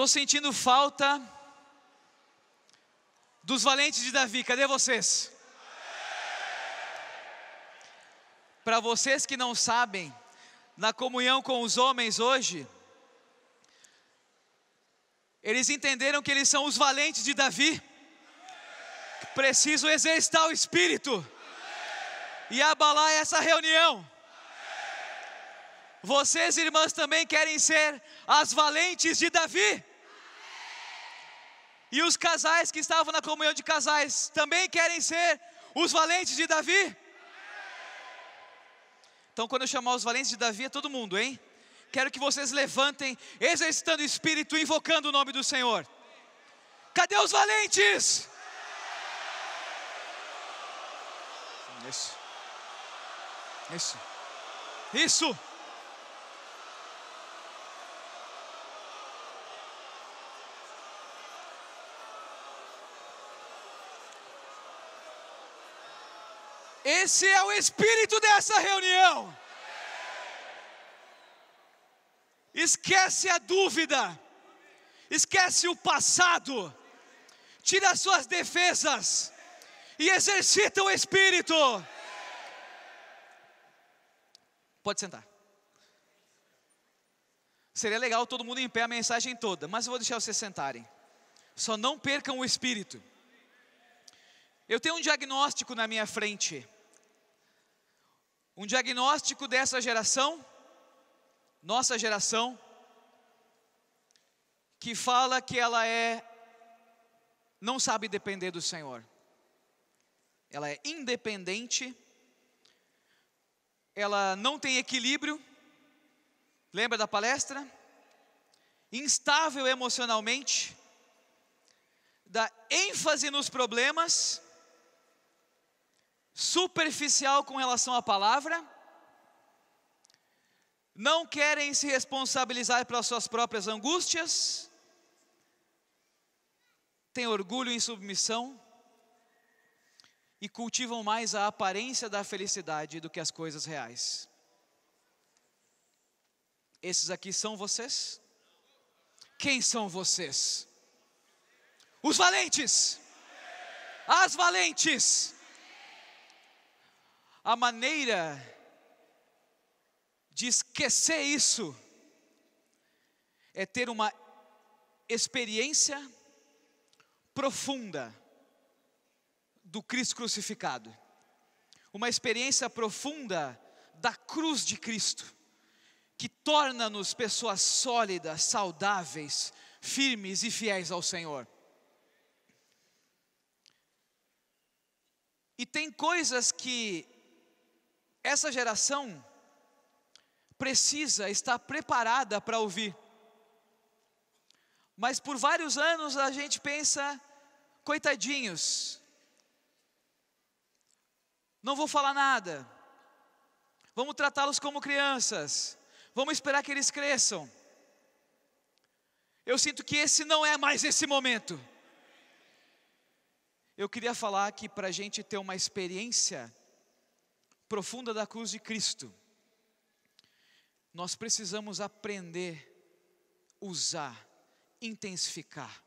Estou sentindo falta dos valentes de Davi. Cadê vocês? Para vocês que não sabem, na comunhão com os homens hoje, eles entenderam que eles são os valentes de Davi, Preciso exercitar o espírito e abalar essa reunião. Vocês, irmãs, também querem ser as valentes de Davi. E os casais que estavam na comunhão de casais também querem ser os valentes de Davi? Então, quando eu chamar os valentes de Davi, é todo mundo, hein? Quero que vocês levantem, exercitando o espírito, invocando o nome do Senhor. Cadê os valentes? Isso. Isso. Isso. Esse é o espírito dessa reunião. Esquece a dúvida, esquece o passado, tira as suas defesas e exercita o espírito. Pode sentar. Seria legal todo mundo em pé a mensagem toda, mas eu vou deixar vocês sentarem. Só não percam o espírito. Eu tenho um diagnóstico na minha frente. Um diagnóstico dessa geração, nossa geração, que fala que ela é não sabe depender do Senhor. Ela é independente. Ela não tem equilíbrio. Lembra da palestra? Instável emocionalmente. Dá ênfase nos problemas superficial com relação à palavra, não querem se responsabilizar pelas suas próprias angústias, têm orgulho em submissão e cultivam mais a aparência da felicidade do que as coisas reais. Esses aqui são vocês? Quem são vocês? Os valentes! As valentes! a maneira de esquecer isso é ter uma experiência profunda do Cristo crucificado, uma experiência profunda da cruz de Cristo, que torna-nos pessoas sólidas, saudáveis, firmes e fiéis ao Senhor. E tem coisas que essa geração precisa estar preparada para ouvir. Mas por vários anos a gente pensa, coitadinhos, não vou falar nada, vamos tratá-los como crianças, vamos esperar que eles cresçam. Eu sinto que esse não é mais esse momento. Eu queria falar que para a gente ter uma experiência profunda da cruz de Cristo, nós precisamos aprender, usar, intensificar,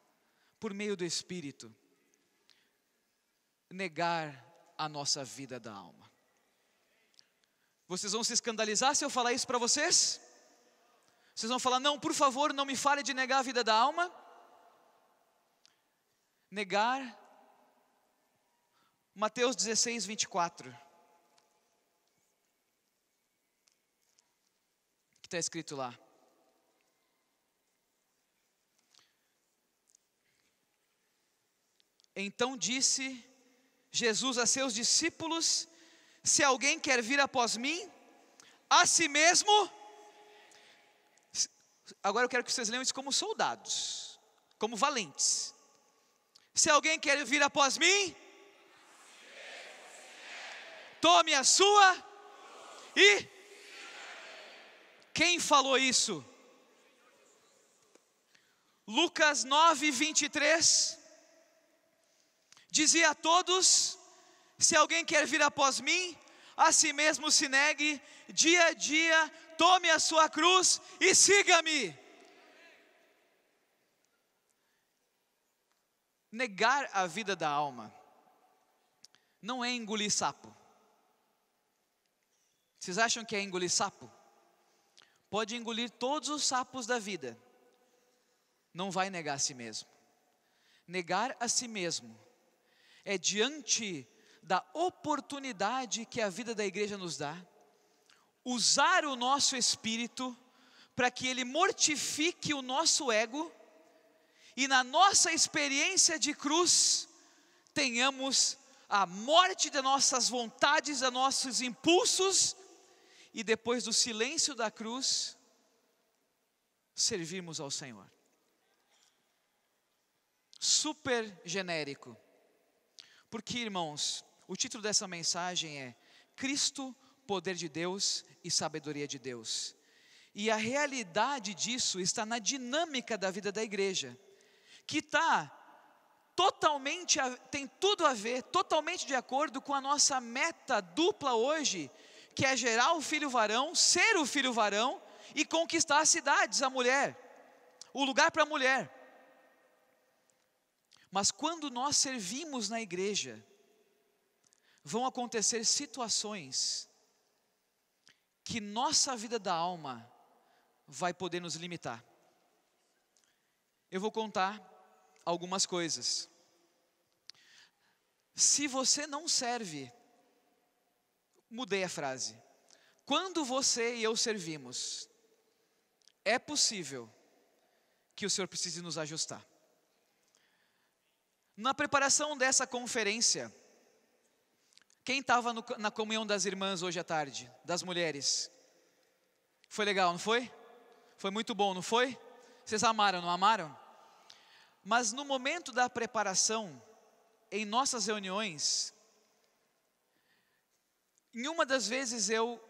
por meio do Espírito, negar a nossa vida da alma. Vocês vão se escandalizar se eu falar isso para vocês? Vocês vão falar, não, por favor, não me fale de negar a vida da alma? Negar. Mateus 16, 24. está escrito lá. Então disse Jesus a seus discípulos: Se alguém quer vir após mim, a si mesmo. Agora eu quero que vocês leiam isso como soldados, como valentes. Se alguém quer vir após mim, tome a sua e quem falou isso? Lucas 9, 23. Dizia a todos: se alguém quer vir após mim, a si mesmo se negue, dia a dia, tome a sua cruz e siga-me. Negar a vida da alma não é engolir sapo. Vocês acham que é engolir sapo? pode engolir todos os sapos da vida, não vai negar a si mesmo. Negar a si mesmo é diante da oportunidade que a vida da igreja nos dá, usar o nosso espírito para que ele mortifique o nosso ego e na nossa experiência de cruz tenhamos a morte de nossas vontades, de nossos impulsos e depois do silêncio da cruz, servirmos ao Senhor. Super genérico. Porque, irmãos, o título dessa mensagem é Cristo, poder de Deus e sabedoria de Deus. E a realidade disso está na dinâmica da vida da igreja, que está totalmente, tem tudo a ver, totalmente de acordo com a nossa meta dupla hoje, que é gerar o filho varão, ser o filho varão e conquistar as cidades, a mulher, o lugar para a mulher. Mas quando nós servimos na igreja, vão acontecer situações que nossa vida da alma vai poder nos limitar. Eu vou contar algumas coisas. Se você não serve mudei a frase. Quando você e eu servimos, é possível que o Senhor precise nos ajustar. Na preparação dessa conferência, quem estava na comunhão das irmãs hoje à tarde, das mulheres? Foi legal, não foi? Foi muito bom, não foi? Vocês amaram, não amaram? Mas no momento da preparação, em nossas reuniões, em uma das vezes eu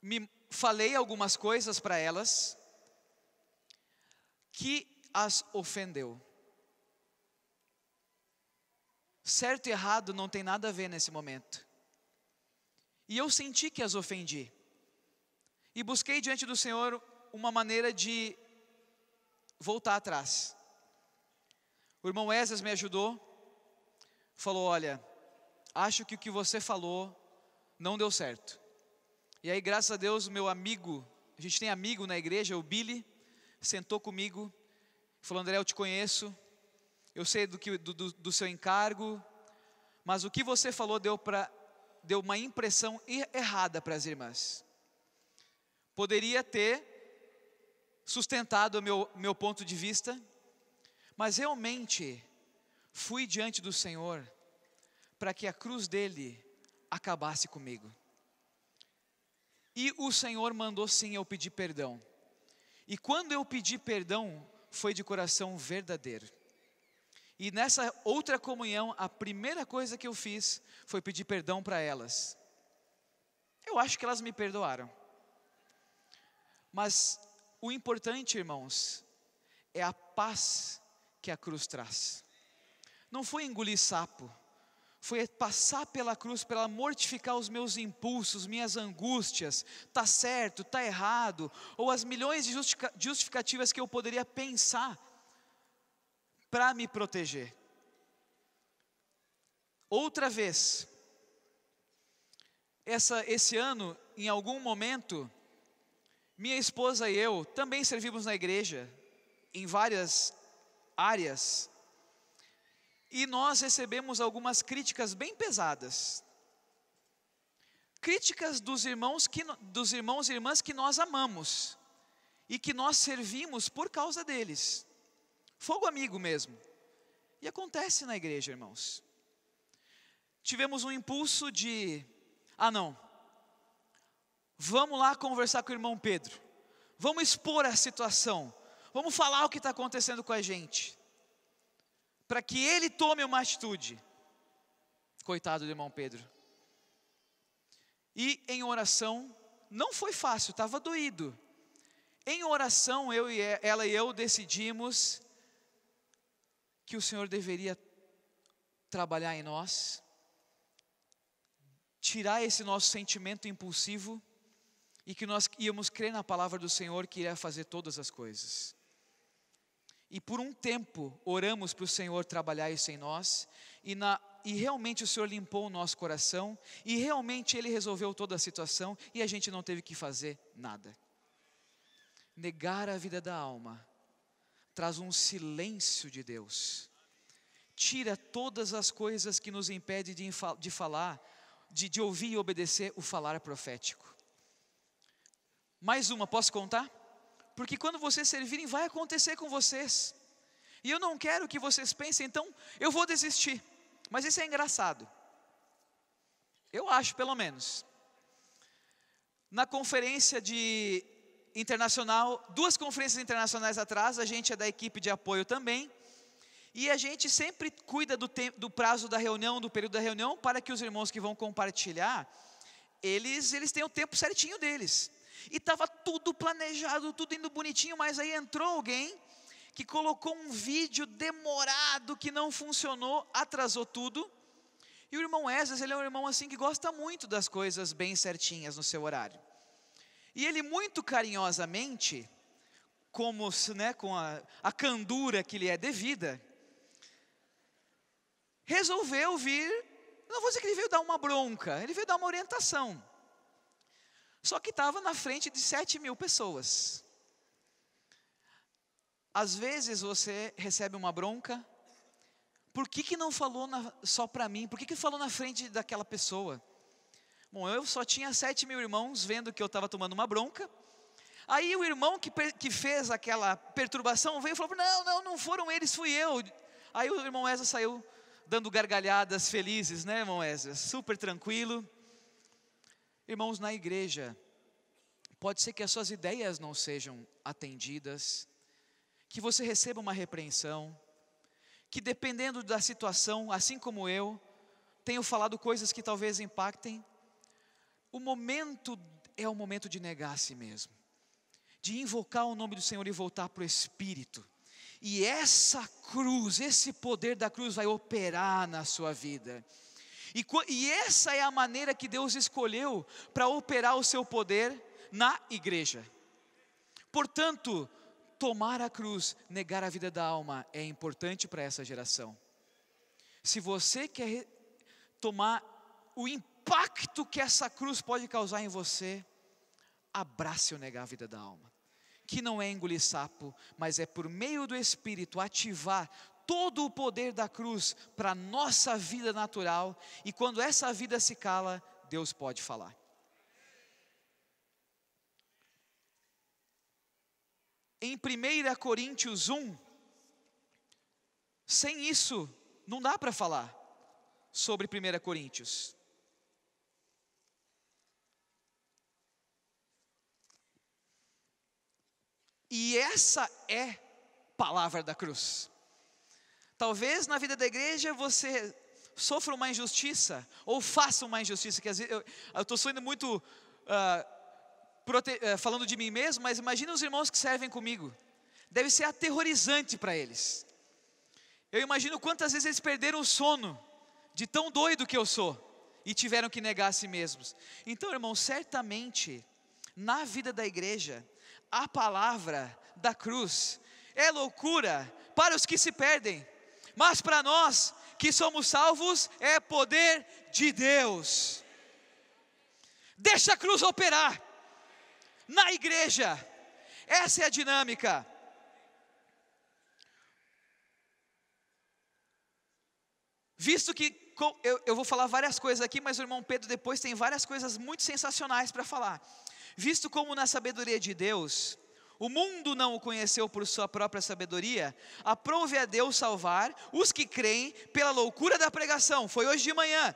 me falei algumas coisas para elas que as ofendeu. Certo e errado não tem nada a ver nesse momento. E eu senti que as ofendi. E busquei diante do Senhor uma maneira de voltar atrás. O irmão Esas me ajudou, falou: Olha, acho que o que você falou não deu certo. E aí, graças a Deus, meu amigo, a gente tem amigo na igreja, o Billy, sentou comigo, falou: André, eu te conheço, eu sei do, que, do, do, do seu encargo, mas o que você falou deu, pra, deu uma impressão errada para as irmãs. Poderia ter sustentado meu, meu ponto de vista, mas realmente fui diante do Senhor para que a cruz dele acabasse comigo. E o Senhor mandou sim eu pedir perdão. E quando eu pedi perdão, foi de coração verdadeiro. E nessa outra comunhão, a primeira coisa que eu fiz foi pedir perdão para elas. Eu acho que elas me perdoaram. Mas o importante, irmãos, é a paz que a cruz traz. Não foi engolir sapo, foi passar pela cruz para mortificar os meus impulsos, minhas angústias, tá certo, tá errado, ou as milhões de justificativas que eu poderia pensar para me proteger. Outra vez, essa, esse ano, em algum momento, minha esposa e eu também servimos na igreja, em várias áreas, e nós recebemos algumas críticas bem pesadas. Críticas dos irmãos, que, dos irmãos e irmãs que nós amamos e que nós servimos por causa deles. Fogo amigo mesmo. E acontece na igreja, irmãos. Tivemos um impulso de: ah, não, vamos lá conversar com o irmão Pedro, vamos expor a situação, vamos falar o que está acontecendo com a gente para que ele tome uma atitude. Coitado do irmão Pedro. E em oração, não foi fácil, estava doído. Em oração, eu e é, ela e eu decidimos que o Senhor deveria trabalhar em nós, tirar esse nosso sentimento impulsivo e que nós íamos crer na palavra do Senhor que iria fazer todas as coisas. E por um tempo oramos para o Senhor trabalhar isso em nós, e, na, e realmente o Senhor limpou o nosso coração, e realmente Ele resolveu toda a situação, e a gente não teve que fazer nada. Negar a vida da alma traz um silêncio de Deus, tira todas as coisas que nos impedem de, de falar, de, de ouvir e obedecer o falar profético. Mais uma, posso contar? porque quando vocês servirem, vai acontecer com vocês. E eu não quero que vocês pensem, então eu vou desistir. Mas isso é engraçado. Eu acho, pelo menos. Na conferência de internacional, duas conferências internacionais atrás, a gente é da equipe de apoio também. E a gente sempre cuida do, tempo, do prazo da reunião, do período da reunião, para que os irmãos que vão compartilhar, eles, eles tenham o tempo certinho deles. E estava tudo planejado, tudo indo bonitinho, mas aí entrou alguém que colocou um vídeo demorado que não funcionou, atrasou tudo. E o irmão Esdras, ele é um irmão assim que gosta muito das coisas bem certinhas no seu horário. E ele muito carinhosamente, como né, com a, a candura que lhe é devida, resolveu vir, não vou dizer que ele veio dar uma bronca, ele veio dar uma orientação. Só que estava na frente de 7 mil pessoas. Às vezes você recebe uma bronca. Por que, que não falou na, só para mim? Por que, que falou na frente daquela pessoa? Bom, eu só tinha 7 mil irmãos vendo que eu estava tomando uma bronca. Aí o irmão que, que fez aquela perturbação veio e falou: Não, não, não foram eles, fui eu. Aí o irmão Ezra saiu dando gargalhadas felizes, né, irmão Ezra? Super tranquilo. Irmãos, na igreja, pode ser que as suas ideias não sejam atendidas, que você receba uma repreensão, que dependendo da situação, assim como eu, tenho falado coisas que talvez impactem. O momento é o momento de negar a si mesmo, de invocar o nome do Senhor e voltar para o Espírito. E essa cruz, esse poder da cruz vai operar na sua vida. E, e essa é a maneira que Deus escolheu para operar o seu poder na igreja. Portanto, tomar a cruz, negar a vida da alma, é importante para essa geração. Se você quer tomar o impacto que essa cruz pode causar em você, abrace o negar a vida da alma, que não é engolir sapo, mas é por meio do Espírito ativar todo o poder da cruz para a nossa vida natural, e quando essa vida se cala, Deus pode falar. Em 1 Coríntios 1, sem isso, não dá para falar sobre 1 Coríntios. E essa é palavra da cruz. Talvez na vida da igreja você sofra uma injustiça ou faça uma injustiça, que às vezes eu estou sendo muito uh, prote, uh, falando de mim mesmo, mas imagina os irmãos que servem comigo. Deve ser aterrorizante para eles. Eu imagino quantas vezes eles perderam o sono de tão doido que eu sou e tiveram que negar a si mesmos. Então, irmão, certamente na vida da igreja, a palavra da cruz é loucura para os que se perdem mas para nós que somos salvos é poder de Deus. Deixa a cruz operar na igreja, essa é a dinâmica. Visto que eu, eu, vou falar várias coisas aqui, mas o irmão Pedro depois tem várias coisas muito sensacionais para falar. Visto como na sabedoria de Deus, o mundo não o conheceu por sua própria sabedoria. Aprove a Deus salvar os que creem pela loucura da pregação. Foi hoje de manhã.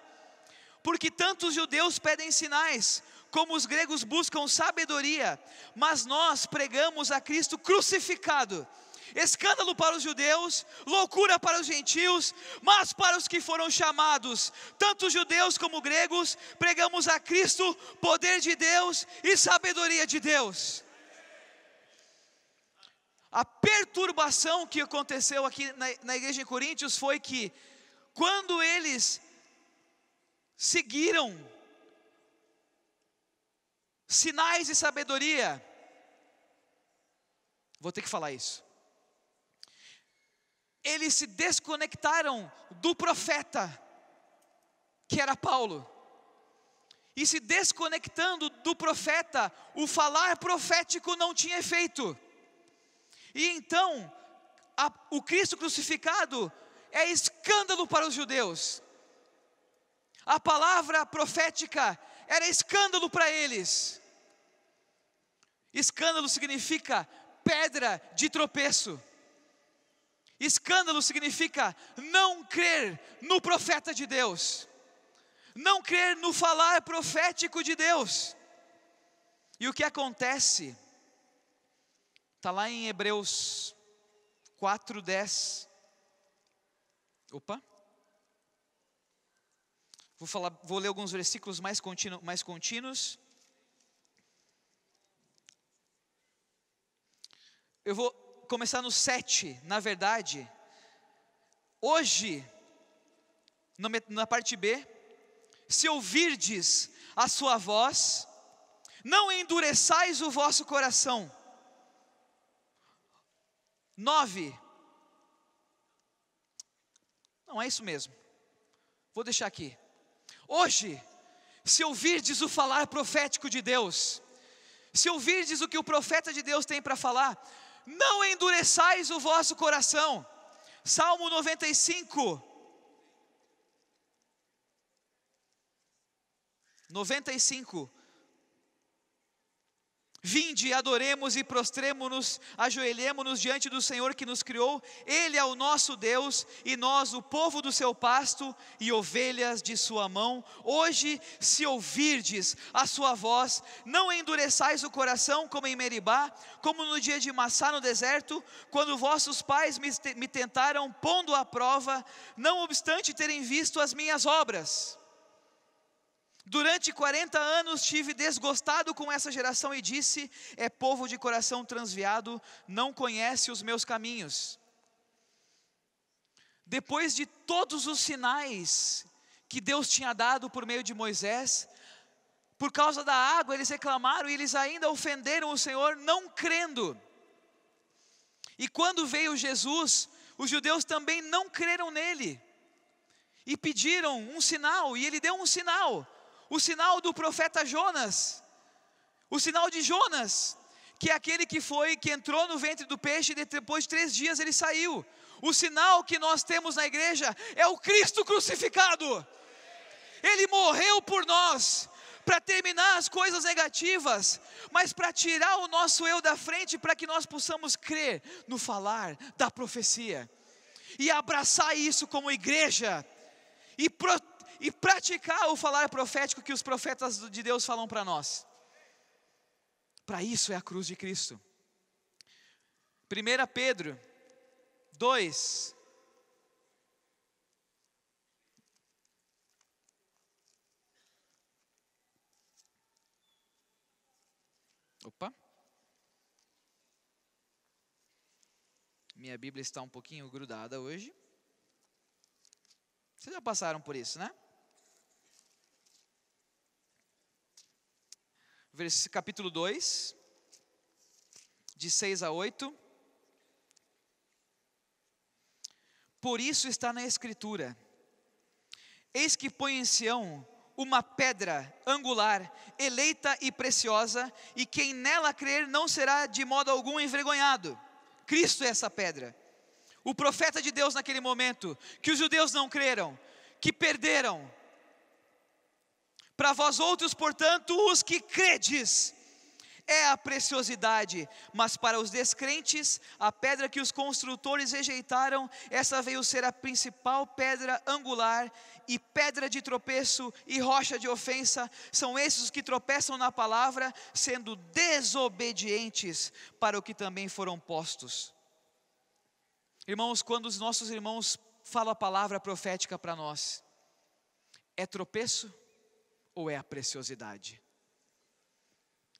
Porque tantos judeus pedem sinais, como os gregos buscam sabedoria, mas nós pregamos a Cristo crucificado. Escândalo para os judeus, loucura para os gentios, mas para os que foram chamados, tanto judeus como gregos, pregamos a Cristo, poder de Deus e sabedoria de Deus. A perturbação que aconteceu aqui na, na igreja em Coríntios foi que, quando eles seguiram sinais de sabedoria, vou ter que falar isso, eles se desconectaram do profeta, que era Paulo, e se desconectando do profeta, o falar profético não tinha efeito. E então, a, o Cristo crucificado é escândalo para os judeus. A palavra profética era escândalo para eles. Escândalo significa pedra de tropeço. Escândalo significa não crer no profeta de Deus, não crer no falar profético de Deus. E o que acontece Está lá em Hebreus 4:10. Opa. Vou falar, vou ler alguns versículos mais contínuos, mais contínuos. Eu vou começar no 7, na verdade. Hoje, na parte B, se ouvirdes a sua voz, não endureçais o vosso coração 9. Não é isso mesmo. Vou deixar aqui. Hoje, se ouvirdes o falar profético de Deus, se ouvirdes o que o profeta de Deus tem para falar, não endureçais o vosso coração. Salmo 95. 95 Vinde, adoremos e prostremo-nos, ajoelhemo-nos diante do Senhor que nos criou. Ele é o nosso Deus e nós o povo do seu pasto e ovelhas de sua mão. Hoje, se ouvirdes a sua voz, não endureçais o coração como em Meribá, como no dia de Massá no deserto, quando vossos pais me, me tentaram pondo à prova, não obstante terem visto as minhas obras. Durante 40 anos tive desgostado com essa geração e disse: É povo de coração transviado, não conhece os meus caminhos. Depois de todos os sinais que Deus tinha dado por meio de Moisés, por causa da água eles reclamaram e eles ainda ofenderam o Senhor, não crendo. E quando veio Jesus, os judeus também não creram nele e pediram um sinal, e ele deu um sinal, o sinal do profeta Jonas, o sinal de Jonas, que é aquele que foi, que entrou no ventre do peixe e depois de três dias ele saiu. O sinal que nós temos na igreja é o Cristo crucificado. Ele morreu por nós, para terminar as coisas negativas, mas para tirar o nosso eu da frente, para que nós possamos crer no falar da profecia e abraçar isso como igreja e proteger e praticar o falar profético que os profetas de Deus falam para nós. Para isso é a cruz de Cristo. 1 Pedro 2. Opa. Minha Bíblia está um pouquinho grudada hoje. Vocês já passaram por isso, né? capítulo 2, de 6 a 8. Por isso está na Escritura: Eis que põe em Sião uma pedra angular, eleita e preciosa, e quem nela crer não será de modo algum envergonhado. Cristo é essa pedra. O profeta de Deus naquele momento, que os judeus não creram, que perderam, para vós outros, portanto, os que credes, é a preciosidade, mas para os descrentes, a pedra que os construtores rejeitaram, essa veio ser a principal pedra angular e pedra de tropeço e rocha de ofensa, são esses os que tropeçam na palavra, sendo desobedientes para o que também foram postos. Irmãos, quando os nossos irmãos falam a palavra profética para nós, é tropeço? ou é a preciosidade?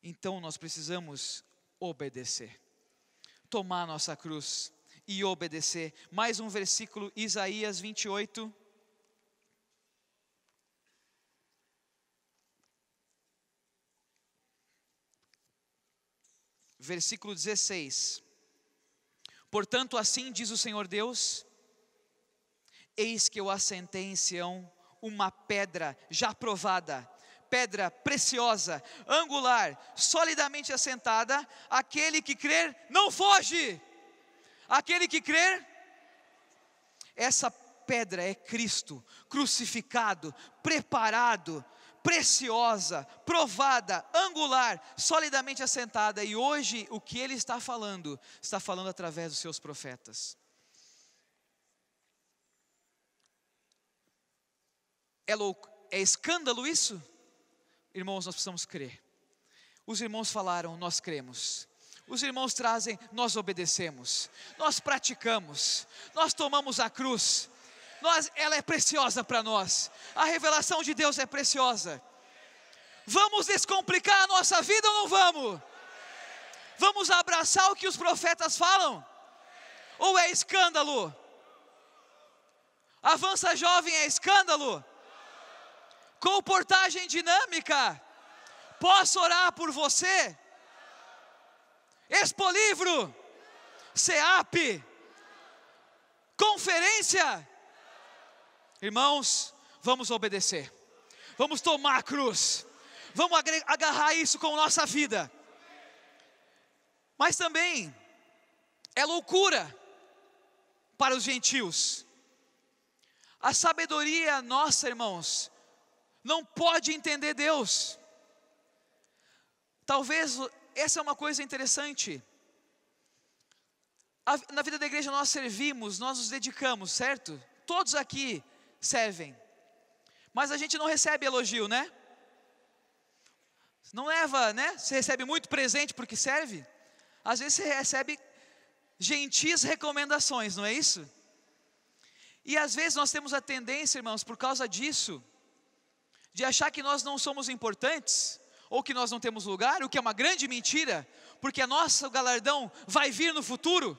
Então nós precisamos obedecer, tomar nossa cruz e obedecer. Mais um versículo, Isaías 28. Versículo 16: Portanto, assim diz o Senhor Deus: Eis que eu assentei em Sião uma pedra já provada, pedra preciosa, angular, solidamente assentada, aquele que crer não foge. Aquele que crer essa pedra é Cristo, crucificado, preparado, preciosa, provada, angular, solidamente assentada, e hoje o que ele está falando, está falando através dos seus profetas. É louco, é escândalo isso? Irmãos, nós precisamos crer. Os irmãos falaram, nós cremos. Os irmãos trazem, nós obedecemos. Nós praticamos. Nós tomamos a cruz. Nós, ela é preciosa para nós. A revelação de Deus é preciosa. Vamos descomplicar a nossa vida ou não vamos? Vamos abraçar o que os profetas falam? Ou é escândalo? Avança jovem é escândalo? Comportagem dinâmica. Posso orar por você? Expo Livro, SEAP, conferência. Irmãos, vamos obedecer, vamos tomar a cruz, vamos agarrar isso com nossa vida. Mas também é loucura para os gentios. A sabedoria nossa, irmãos, não pode entender Deus. Talvez essa é uma coisa interessante. Na vida da igreja nós servimos, nós nos dedicamos, certo? Todos aqui servem. Mas a gente não recebe elogio, né? Não leva, né? Você recebe muito presente porque serve. Às vezes você recebe gentis recomendações, não é isso? E às vezes nós temos a tendência, irmãos, por causa disso, de achar que nós não somos importantes ou que nós não temos lugar, o que é uma grande mentira, porque a nossa galardão vai vir no futuro,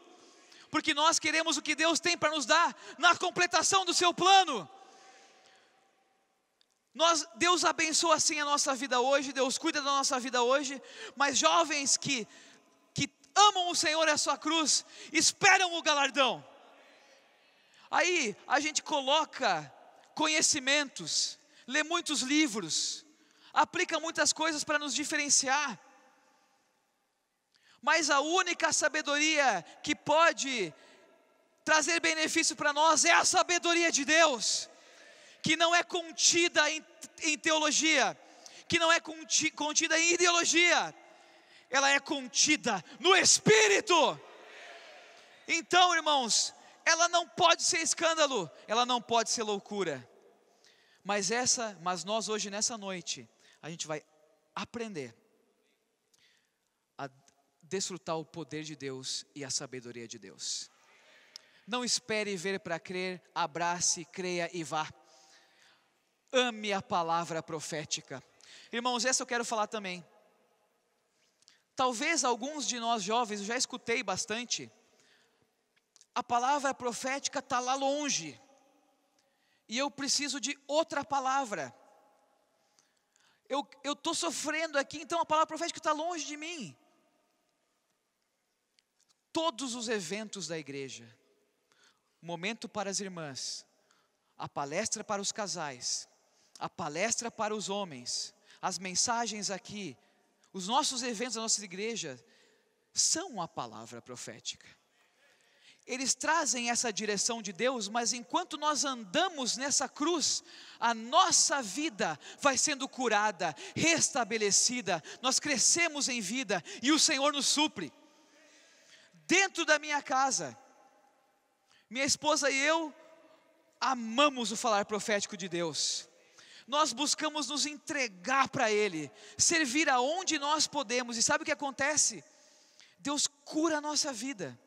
porque nós queremos o que Deus tem para nos dar na completação do seu plano. Nós, Deus abençoa assim a nossa vida hoje, Deus cuida da nossa vida hoje, mas jovens que, que amam o Senhor e a sua cruz, esperam o galardão. Aí a gente coloca conhecimentos, lê muitos livros, aplica muitas coisas para nos diferenciar. Mas a única sabedoria que pode trazer benefício para nós é a sabedoria de Deus, que não é contida em, em teologia, que não é conti, contida em ideologia, ela é contida no Espírito. Então, irmãos, ela não pode ser escândalo, ela não pode ser loucura, mas essa, mas nós hoje nessa noite, a gente vai aprender a desfrutar o poder de Deus e a sabedoria de Deus. Não espere ver para crer, abrace, creia e vá. Ame a palavra profética. Irmãos, essa eu quero falar também. Talvez alguns de nós jovens, eu já escutei bastante, a palavra profética está lá longe e eu preciso de outra palavra. Eu estou sofrendo aqui, então a palavra profética está longe de mim. Todos os eventos da igreja, momento para as irmãs, a palestra para os casais, a palestra para os homens, as mensagens aqui, os nossos eventos da nossa igreja, são a palavra profética eles trazem essa direção de Deus, mas enquanto nós andamos nessa cruz, a nossa vida vai sendo curada, restabelecida, nós crescemos em vida e o Senhor nos supre. Dentro da minha casa, minha esposa e eu amamos o falar profético de Deus. Nós buscamos nos entregar para Ele, servir aonde nós podemos, e sabe o que acontece? Deus cura a nossa vida.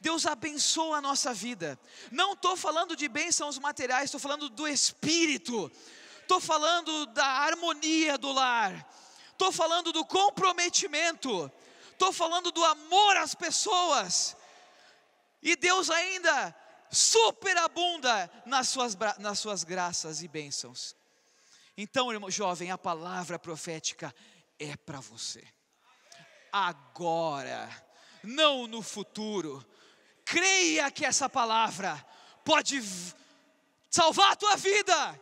Deus abençoa a nossa vida. Não estou falando de bênçãos materiais, estou falando do espírito, estou falando da harmonia do lar, estou falando do comprometimento, estou falando do amor às pessoas. E Deus ainda superabunda nas suas, nas suas graças e bênçãos. Então, irmão, jovem, a palavra profética é para você. Agora, não no futuro, Creia que essa palavra pode salvar a tua vida,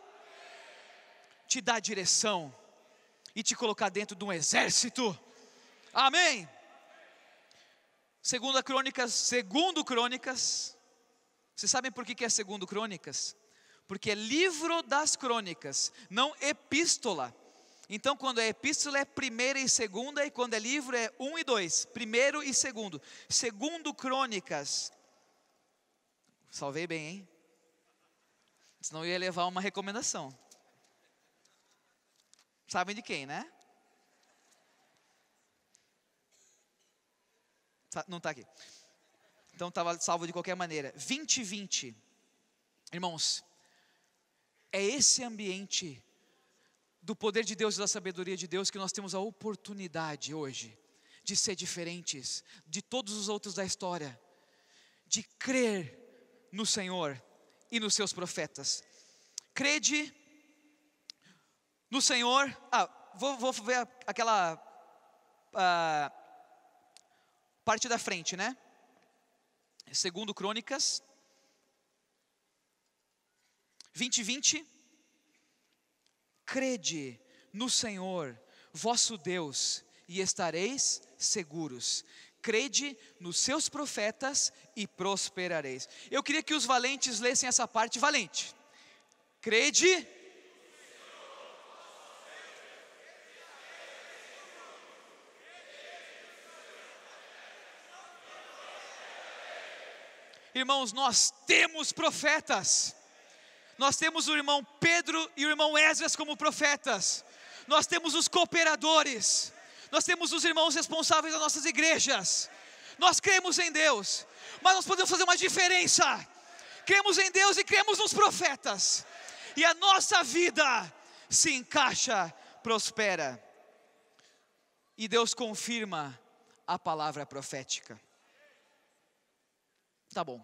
te dar direção e te colocar dentro de um exército. Amém. Segunda Crônicas, segundo Crônicas. Vocês sabem por que é segundo Crônicas? Porque é livro das Crônicas, não epístola. Então, quando é epístola é primeira e segunda, e quando é livro é um e dois, primeiro e segundo. Segundo Crônicas, salvei bem, hein? Senão eu ia levar uma recomendação. Sabem de quem, né? Tá, não está aqui. Então estava salvo de qualquer maneira. 2020. Irmãos, é esse ambiente do poder de Deus e da sabedoria de Deus que nós temos a oportunidade hoje de ser diferentes de todos os outros da história, de crer no Senhor e nos seus profetas. Crede no Senhor. Ah, vou, vou ver aquela ah, parte da frente, né? Segundo Crônicas 20, 20. Crede no Senhor, vosso Deus, e estareis seguros. Crede nos seus profetas e prosperareis. Eu queria que os valentes lessem essa parte valente. Crede. Irmãos, nós temos profetas. Nós temos o irmão Pedro e o irmão Esdras como profetas. Nós temos os cooperadores. Nós temos os irmãos responsáveis das nossas igrejas. Nós cremos em Deus, mas nós podemos fazer uma diferença. Cremos em Deus e cremos nos profetas. E a nossa vida se encaixa, prospera. E Deus confirma a palavra profética. Tá bom.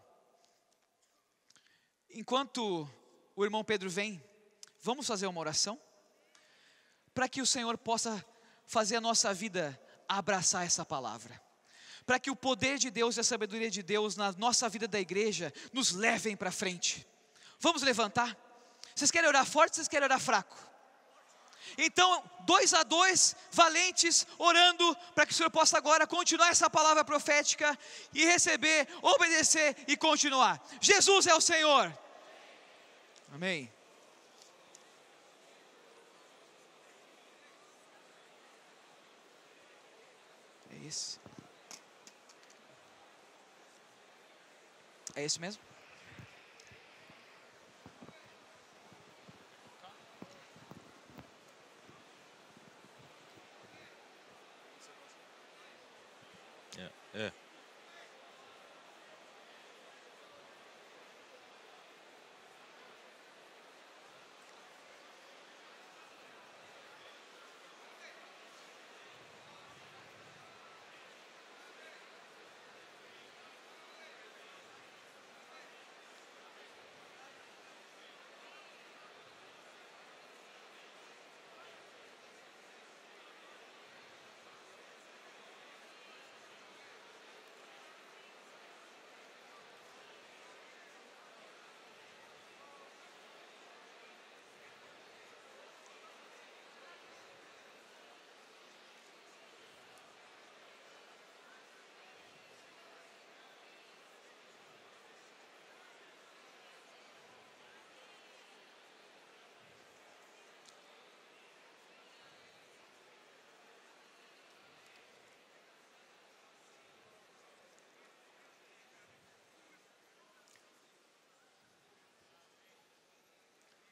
Enquanto o irmão Pedro vem, vamos fazer uma oração? Para que o Senhor possa fazer a nossa vida abraçar essa palavra. Para que o poder de Deus e a sabedoria de Deus na nossa vida da igreja nos levem para frente. Vamos levantar? Vocês querem orar forte ou vocês querem orar fraco? Então, dois a dois, valentes, orando para que o Senhor possa agora continuar essa palavra profética e receber, obedecer e continuar. Jesus é o Senhor. Amém. É isso. É isso mesmo? Yeah. É, yeah. É.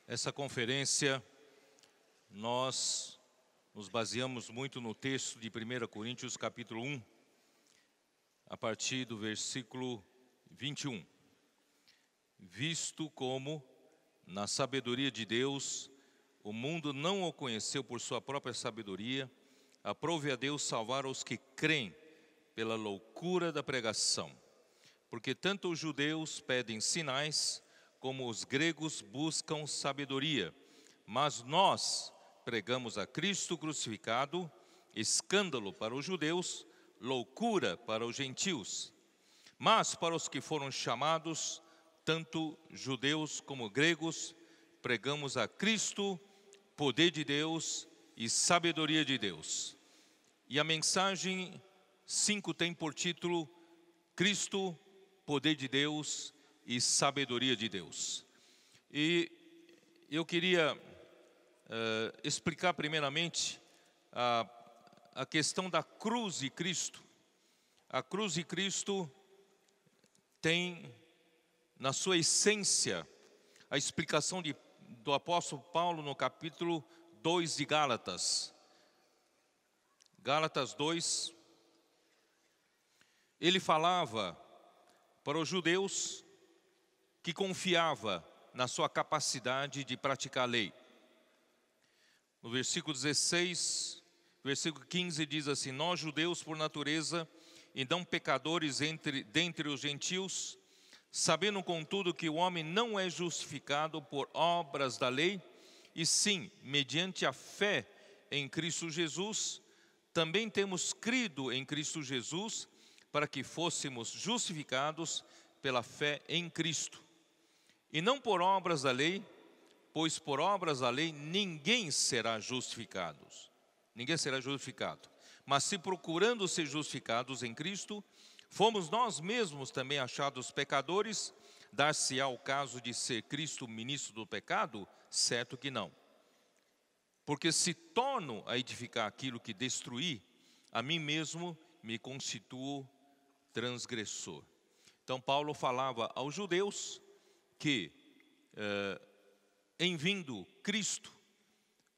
Essa conferência, nós nos baseamos muito no texto de 1 Coríntios, capítulo 1, a partir do versículo 21. Visto como, na sabedoria de Deus, o mundo não o conheceu por sua própria sabedoria, aprove a Deus salvar os que creem pela loucura da pregação. Porque tanto os judeus pedem sinais, como os gregos buscam sabedoria, mas nós pregamos a Cristo crucificado, escândalo para os judeus, loucura para os gentios. Mas para os que foram chamados, tanto judeus como gregos, pregamos a Cristo, poder de Deus e sabedoria de Deus. E a mensagem 5 tem por título Cristo, poder de Deus e sabedoria de Deus. E eu queria uh, explicar primeiramente a, a questão da cruz de Cristo. A cruz de Cristo tem na sua essência a explicação de, do apóstolo Paulo no capítulo 2 de Gálatas. Gálatas 2, ele falava para os judeus que confiava na sua capacidade de praticar a lei. No versículo 16, versículo 15 diz assim: Nós, judeus por natureza, e não pecadores entre, dentre os gentios, sabendo contudo que o homem não é justificado por obras da lei, e sim mediante a fé em Cristo Jesus, também temos crido em Cristo Jesus para que fôssemos justificados pela fé em Cristo e não por obras da lei, pois por obras da lei ninguém será justificado. Ninguém será justificado. Mas se procurando ser justificados em Cristo, fomos nós mesmos também achados pecadores, dar-se-á o caso de ser Cristo ministro do pecado? Certo que não. Porque se torno a edificar aquilo que destruí, a mim mesmo me constituo transgressor. Então Paulo falava aos judeus, que, eh, em vindo Cristo,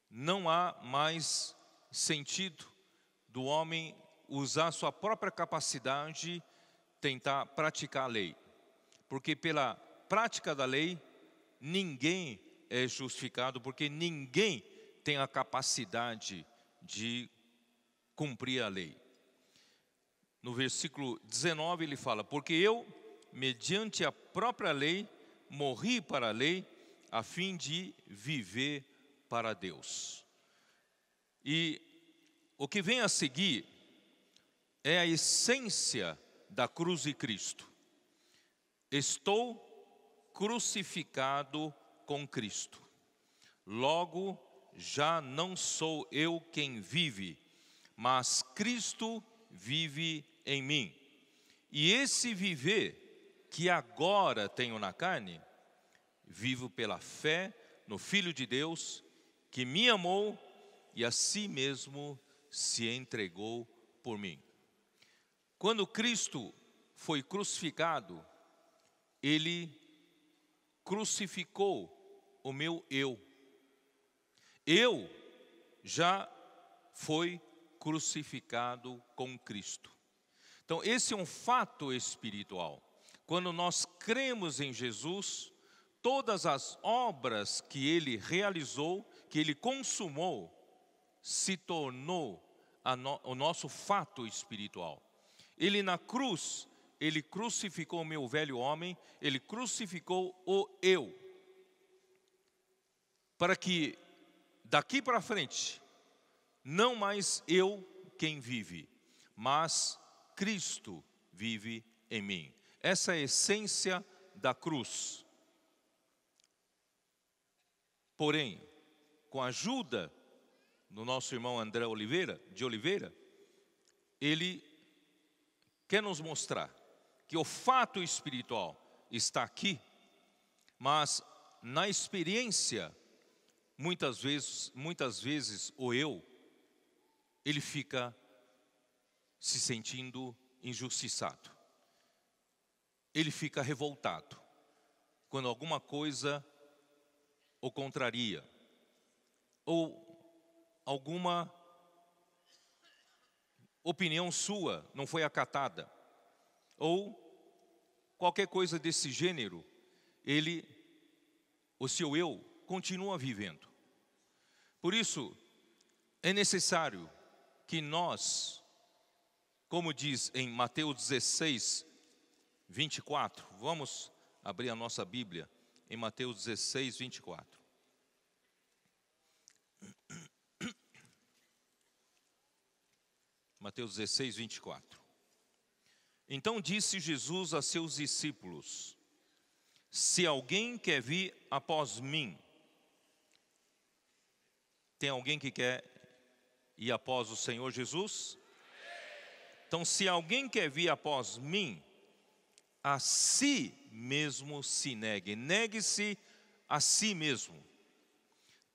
não há mais sentido do homem usar sua própria capacidade tentar praticar a lei. Porque pela prática da lei, ninguém é justificado, porque ninguém tem a capacidade de cumprir a lei. No versículo 19 ele fala: Porque eu, mediante a própria lei, morri para a lei a fim de viver para Deus. E o que vem a seguir é a essência da cruz de Cristo. Estou crucificado com Cristo. Logo, já não sou eu quem vive, mas Cristo vive em mim. E esse viver que agora tenho na carne, vivo pela fé no Filho de Deus, que me amou e a si mesmo se entregou por mim. Quando Cristo foi crucificado, ele crucificou o meu eu. Eu já foi crucificado com Cristo. Então, esse é um fato espiritual. Quando nós cremos em Jesus, todas as obras que ele realizou, que ele consumou, se tornou no, o nosso fato espiritual. Ele na cruz, ele crucificou o meu velho homem, ele crucificou o eu. Para que daqui para frente, não mais eu quem vive, mas Cristo vive em mim. Essa é a essência da cruz. Porém, com a ajuda do nosso irmão André Oliveira, de Oliveira, ele quer nos mostrar que o fato espiritual está aqui, mas na experiência, muitas vezes, muitas vezes o eu, ele fica se sentindo injustiçado ele fica revoltado quando alguma coisa o contraria ou alguma opinião sua não foi acatada ou qualquer coisa desse gênero, ele o seu eu continua vivendo. Por isso é necessário que nós, como diz em Mateus 16, 24. Vamos abrir a nossa Bíblia em Mateus 16, 24. Mateus 16, 24. Então disse Jesus a seus discípulos: Se alguém quer vir após mim, tem alguém que quer ir após o Senhor Jesus? Então, se alguém quer vir após mim, a si mesmo se negue. Negue-se a si mesmo.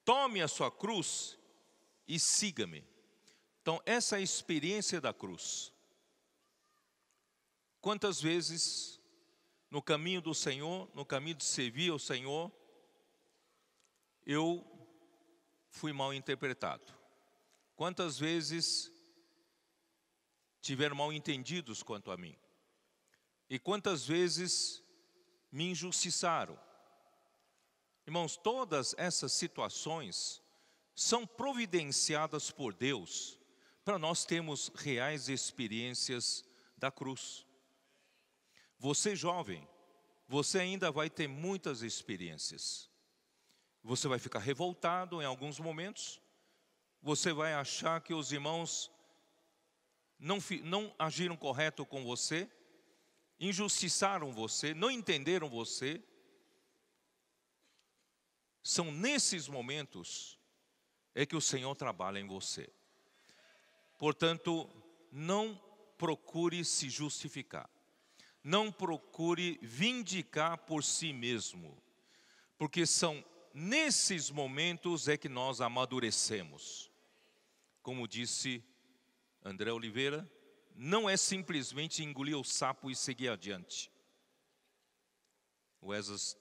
Tome a sua cruz e siga-me. Então, essa é a experiência da cruz. Quantas vezes no caminho do Senhor, no caminho de servir ao Senhor, eu fui mal interpretado? Quantas vezes tiveram mal entendidos quanto a mim? e quantas vezes me injustiçaram. Irmãos, todas essas situações são providenciadas por Deus para nós termos reais experiências da cruz. Você jovem, você ainda vai ter muitas experiências. Você vai ficar revoltado em alguns momentos, você vai achar que os irmãos não, não agiram correto com você, injustiçaram você, não entenderam você. São nesses momentos é que o Senhor trabalha em você. Portanto, não procure se justificar. Não procure vindicar por si mesmo. Porque são nesses momentos é que nós amadurecemos. Como disse André Oliveira, não é simplesmente engolir o sapo e seguir adiante. O Esas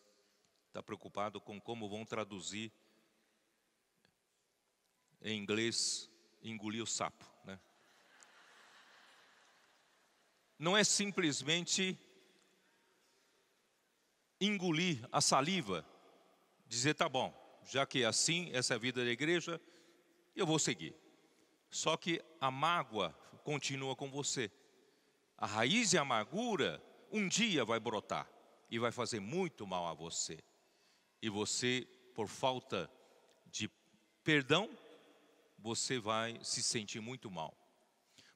está preocupado com como vão traduzir em inglês engolir o sapo. Né? Não é simplesmente engolir a saliva, dizer tá bom, já que é assim, essa é a vida da igreja, eu vou seguir. Só que a mágoa continua com você. A raiz e a amargura um dia vai brotar e vai fazer muito mal a você. E você, por falta de perdão, você vai se sentir muito mal.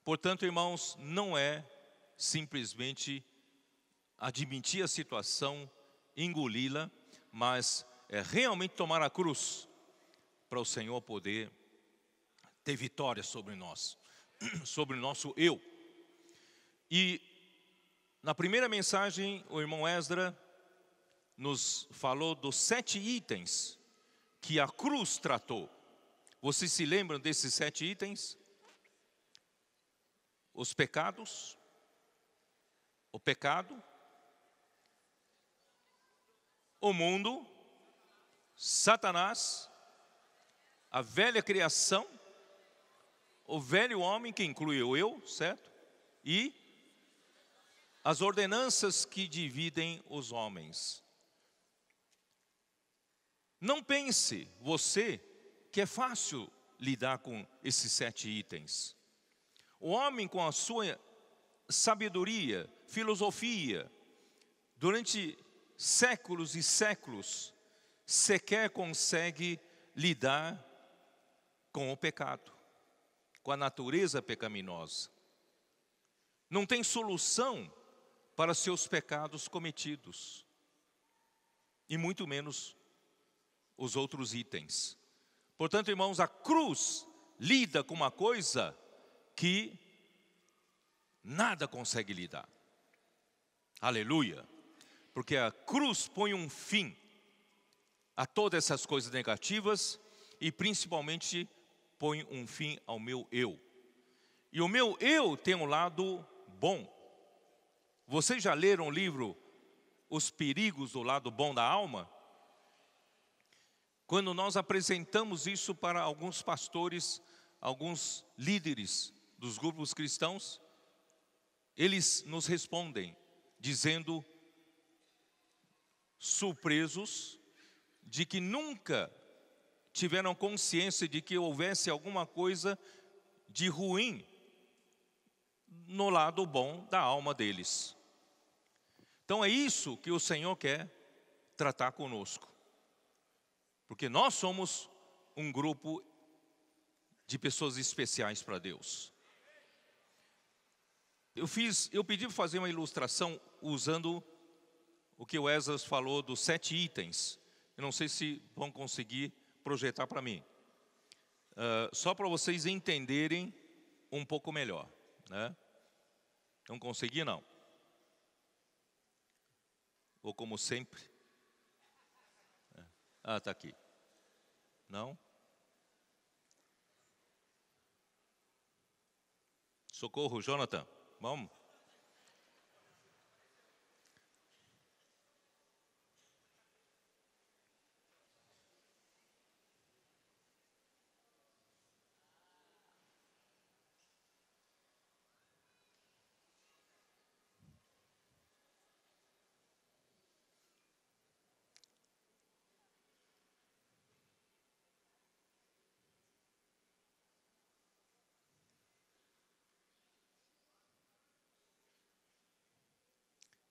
Portanto, irmãos, não é simplesmente admitir a situação, engoli-la, mas é realmente tomar a cruz para o Senhor poder ter vitória sobre nós. sobre o nosso eu. E na primeira mensagem, o irmão Esdra nos falou dos sete itens que a cruz tratou. Vocês se lembram desses sete itens? Os pecados, o pecado, o mundo, Satanás, a velha criação, o velho homem, que incluiu eu, certo? E as ordenanças que dividem os homens. Não pense você que é fácil lidar com esses sete itens. O homem, com a sua sabedoria, filosofia, durante séculos e séculos, sequer consegue lidar com o pecado com a natureza pecaminosa. Não tem solução para seus pecados cometidos, e muito menos os outros itens. Portanto, irmãos, a cruz lida com uma coisa que nada consegue lidar. Aleluia! Porque a cruz põe um fim a todas essas coisas negativas e principalmente põe um fim ao meu eu. E o meu eu tem um lado bom. Vocês já leram o livro Os Perigos do Lado Bom da Alma? Quando nós apresentamos isso para alguns pastores, alguns líderes dos grupos cristãos, eles nos respondem dizendo, surpresos, de que nunca tiveram consciência de que houvesse alguma coisa de ruim no lado bom da alma deles. Então é isso que o Senhor quer tratar conosco. Porque nós somos um grupo de pessoas especiais para Deus. Eu fiz, eu pedi para fazer uma ilustração usando o que o Esdras falou dos sete itens. Eu não sei se vão conseguir projetar para mim. Uh, só para vocês entenderem um pouco melhor. Né? Não consegui, não. Ou como sempre. É. Ah, está aqui. Não? Socorro, Jonathan. Vamos.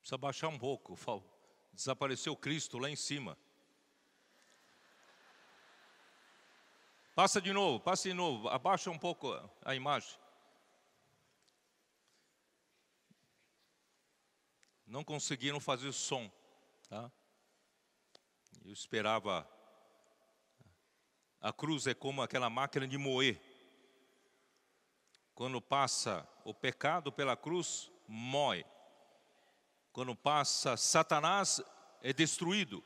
Precisa baixar um pouco. Desapareceu Cristo lá em cima. Passa de novo, passa de novo. Abaixa um pouco a imagem. Não conseguiram fazer o som. Tá? Eu esperava. A cruz é como aquela máquina de moer. Quando passa o pecado pela cruz, moe quando passa, Satanás é destruído.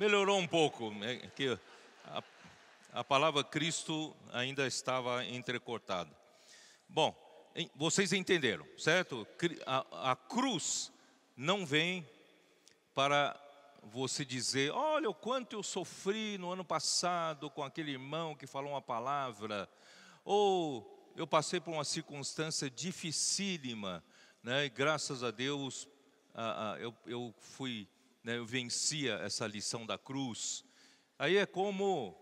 melhorou um pouco, é que a, a palavra Cristo ainda estava entrecortada. Bom, vocês entenderam, certo? A, a cruz não vem para você dizer: olha o quanto eu sofri no ano passado com aquele irmão que falou uma palavra, ou eu passei por uma circunstância dificílima, né, e graças a Deus a, a, eu, eu fui né, eu vencia essa lição da cruz. Aí é como,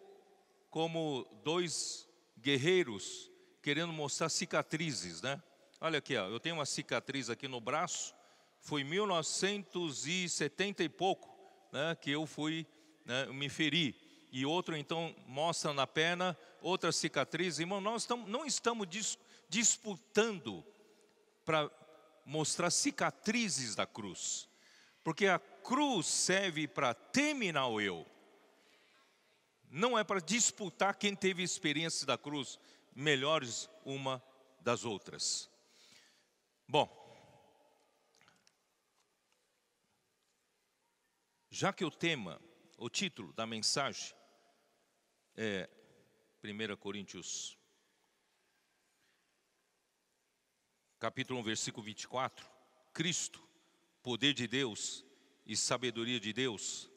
como dois guerreiros querendo mostrar cicatrizes, né? Olha aqui, ó, eu tenho uma cicatriz aqui no braço, foi em 1970 e pouco né, que eu fui, né, me feri. E outro então mostra na perna outra cicatriz. Irmão, nós estamos, não estamos dis, disputando para mostrar cicatrizes da cruz. Porque a cruz serve para terminar o eu. Não é para disputar quem teve experiências da cruz melhores uma das outras. Bom, já que o tema, o título da mensagem é 1 Coríntios capítulo 1, versículo 24, Cristo poder de Deus e sabedoria de Deus.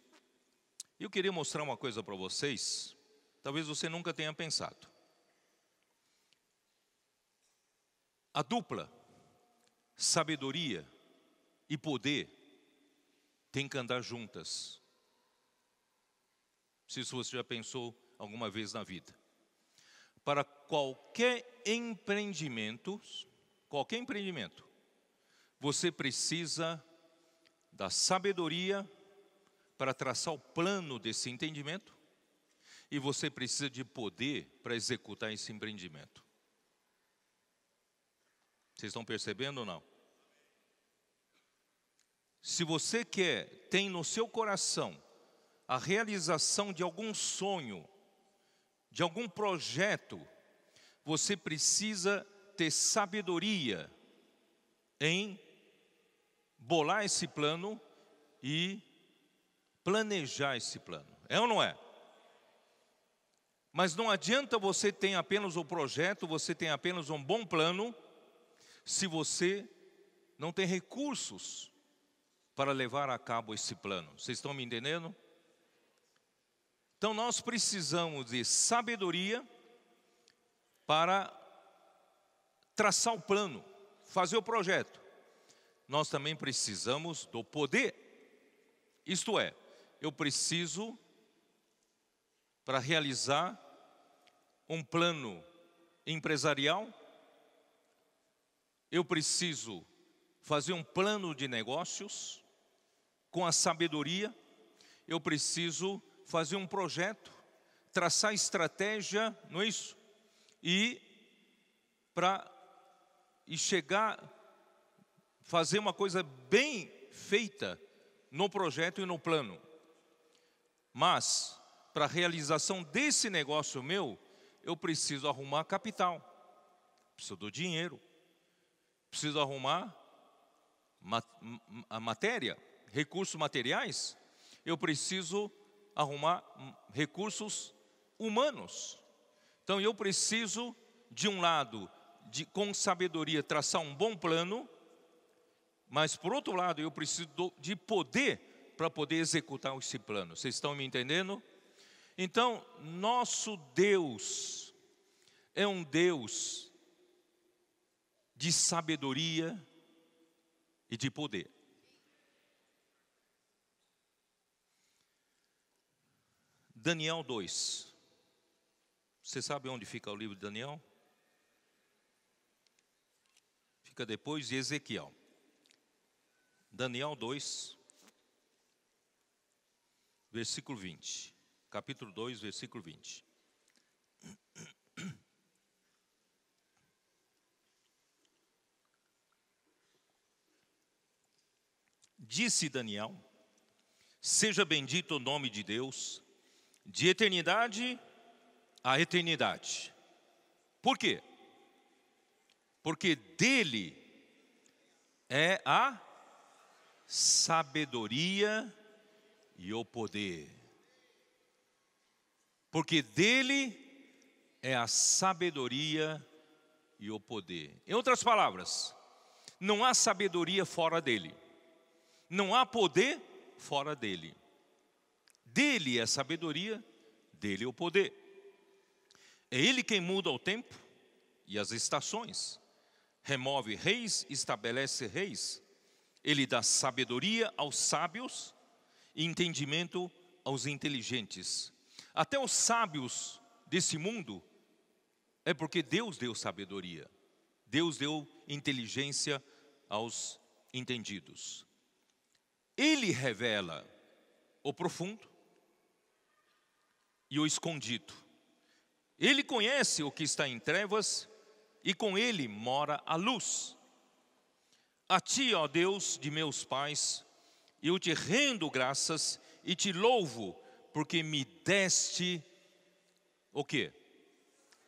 Eu queria mostrar uma coisa para vocês, talvez você nunca tenha pensado. A dupla sabedoria e poder tem que andar juntas. Se isso você já pensou alguma vez na vida. Para qualquer empreendimento, qualquer empreendimento, você precisa da sabedoria para traçar o plano desse entendimento e você precisa de poder para executar esse empreendimento. Vocês estão percebendo ou não? Se você quer, tem no seu coração a realização de algum sonho, de algum projeto, você precisa ter sabedoria em bolar esse plano e planejar esse plano. É ou não é? Mas não adianta você ter apenas um projeto, você tem apenas um bom plano, se você não tem recursos para levar a cabo esse plano. Vocês estão me entendendo? Então nós precisamos de sabedoria para traçar o plano, fazer o projeto nós também precisamos do poder. Isto é, eu preciso para realizar um plano empresarial, eu preciso fazer um plano de negócios com a sabedoria, eu preciso fazer um projeto, traçar estratégia, não é isso? E para e chegar fazer uma coisa bem feita no projeto e no plano. Mas, para a realização desse negócio meu, eu preciso arrumar capital, preciso do dinheiro, preciso arrumar mat a matéria, recursos materiais, eu preciso arrumar hum, recursos humanos. Então eu preciso, de um lado, de, com sabedoria, traçar um bom plano, mas por outro lado, eu preciso de poder para poder executar esse plano. Vocês estão me entendendo? Então, nosso Deus é um Deus de sabedoria e de poder. Daniel 2. Você sabe onde fica o livro de Daniel? Fica depois de Ezequiel. Daniel 2, versículo 20. Capítulo 2, versículo 20. Disse Daniel: Seja bendito o nome de Deus, de eternidade a eternidade. Por quê? Porque dele é a sabedoria e o poder. Porque dele é a sabedoria e o poder. Em outras palavras, não há sabedoria fora dele. Não há poder fora dele. Dele é a sabedoria, dele é o poder. É ele quem muda o tempo e as estações, remove reis, estabelece reis, ele dá sabedoria aos sábios e entendimento aos inteligentes. Até os sábios desse mundo é porque Deus deu sabedoria. Deus deu inteligência aos entendidos. Ele revela o profundo e o escondido. Ele conhece o que está em trevas e com ele mora a luz. A ti, ó Deus de meus pais, eu te rendo graças e te louvo, porque me deste o quê?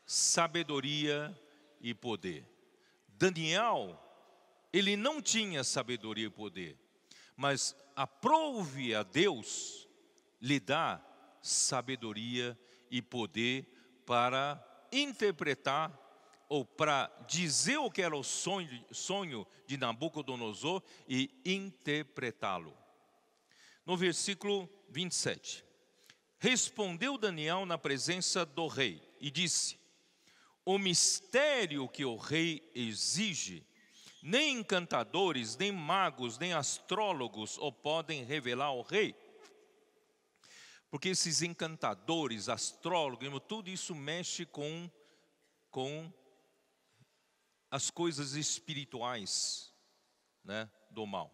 Sabedoria e poder. Daniel, ele não tinha sabedoria e poder, mas aprove a Deus lhe dá sabedoria e poder para interpretar ou para dizer o que era o sonho, sonho de Nabucodonosor e interpretá-lo. No versículo 27, respondeu Daniel na presença do rei e disse: O mistério que o rei exige, nem encantadores, nem magos, nem astrólogos o podem revelar ao rei. Porque esses encantadores, astrólogos, tudo isso mexe com, com as coisas espirituais né, do mal.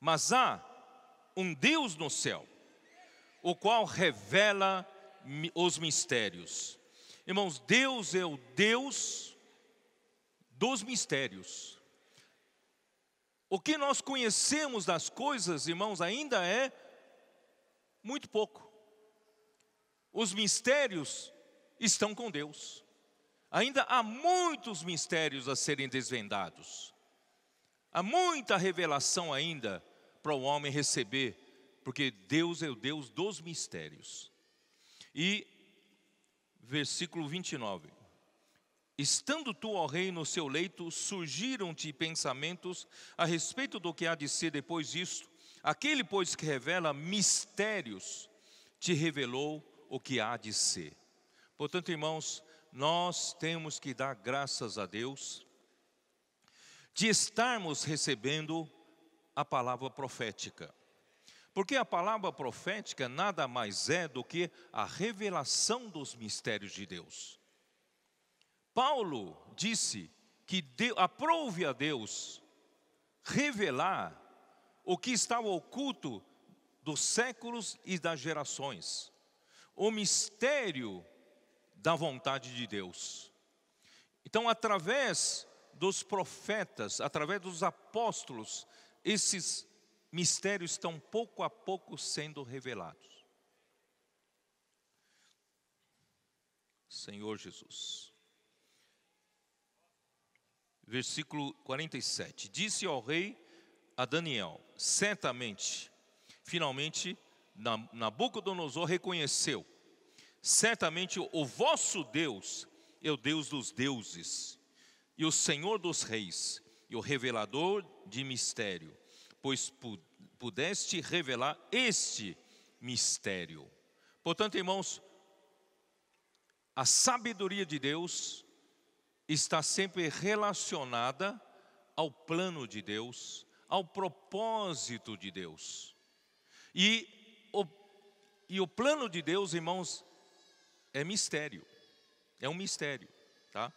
Mas há um Deus no céu, o qual revela os mistérios. Irmãos, Deus é o Deus dos mistérios. O que nós conhecemos das coisas, irmãos, ainda é muito pouco. Os mistérios estão com Deus ainda há muitos mistérios a serem desvendados. Há muita revelação ainda para o homem receber, porque Deus é o Deus dos mistérios. E versículo 29. Estando tu, ó rei, no seu leito, surgiram-te pensamentos a respeito do que há de ser depois disto. Aquele, pois, que revela mistérios, te revelou o que há de ser. Portanto, irmãos, nós temos que dar graças a Deus de estarmos recebendo a palavra profética. Porque a palavra profética nada mais é do que a revelação dos mistérios de Deus. Paulo disse que de, aprove a Deus revelar o que estava oculto dos séculos e das gerações. O mistério da vontade de Deus. Então, através dos profetas, através dos apóstolos, esses mistérios estão pouco a pouco sendo revelados. Senhor Jesus. Versículo 47: Disse ao rei a Daniel: Certamente, finalmente, Nabucodonosor reconheceu Certamente o vosso Deus é o Deus dos deuses, e o Senhor dos reis, e o revelador de mistério, pois pudeste revelar este mistério. Portanto, irmãos, a sabedoria de Deus está sempre relacionada ao plano de Deus, ao propósito de Deus. E o, e o plano de Deus, irmãos, é mistério. É um mistério, tá?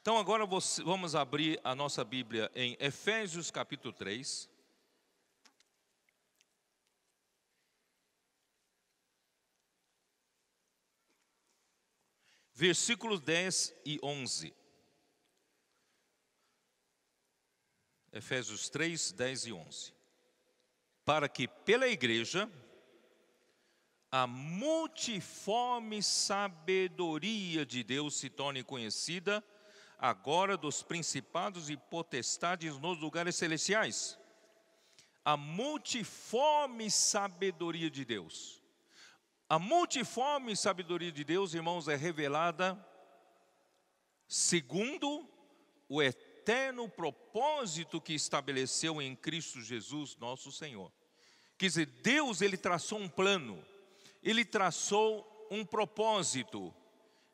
Então agora você, vamos abrir a nossa Bíblia em Efésios capítulo 3. Versículos 10 e 11. Efésios 3, 10 e 11. Para que pela igreja a multiforme sabedoria de Deus se torne conhecida agora dos principados e potestades nos lugares celestiais. A multiforme sabedoria de Deus. A multiforme sabedoria de Deus, irmãos, é revelada segundo o eterno propósito que estabeleceu em Cristo Jesus, nosso Senhor. Quer dizer, Deus ele traçou um plano ele traçou um propósito,